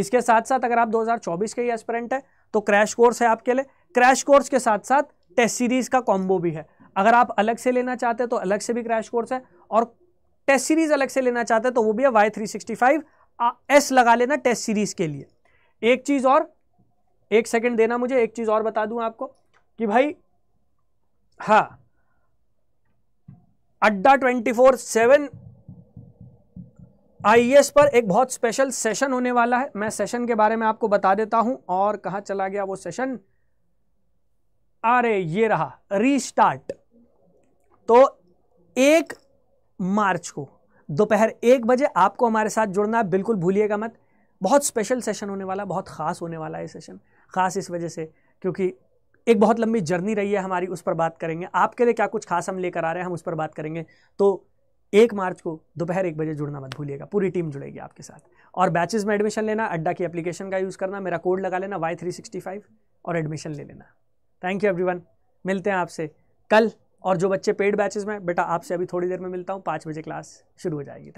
इसके साथ साथ अगर आप 2024 के एस्परेंट है तो क्रैश कोर्स है आपके लिए क्रैश कोर्स के साथ साथ टेस्ट सीरीज का कॉम्बो भी है अगर आप अलग से लेना चाहते हैं तो अलग से भी क्रैश कोर्स है और टेस्ट सीरीज अलग से लेना चाहते हैं तो वो भी है Y three sixty five S लगा लेना टेस्ट सीरीज के लिए एक चीज़ और एक सेकेंड देना मुझे एक चीज़ और बता दू आपको कि भाई हाँ अड्डा ट्वेंटी फोर सेवन आईएएस पर एक बहुत स्पेशल सेशन होने वाला है मैं सेशन के बारे में आपको बता देता हूं और कहा चला गया वो सेशन अरे ये रहा रीस्टार्ट तो एक मार्च को दोपहर एक बजे आपको हमारे साथ जुड़ना है बिल्कुल भूलिएगा मत बहुत स्पेशल सेशन होने वाला बहुत ख़ास होने वाला है सेशन ख़ास इस वजह से क्योंकि एक बहुत लंबी जर्नी रही है हमारी उस पर बात करेंगे आपके लिए क्या कुछ खास हम लेकर आ रहे हैं हम उस पर बात करेंगे तो एक मार्च को दोपहर एक बजे जुड़ना मत भूलिएगा पूरी टीम जुड़ेगी आपके साथ और बैचेज में एडमिशन लेना अड्डा की एप्लीकेशन का यूज़ करना मेरा कोड लगा लेना वाई थ्री सिक्सटी फाइव और एडमिशन ले लेना थैंक यू एवरीवन मिलते हैं आपसे कल और जो बच्चे पेड बैचेज में बेटा आपसे अभी थोड़ी देर में मिलता हूँ पाँच बजे क्लास शुरू हो जाएगी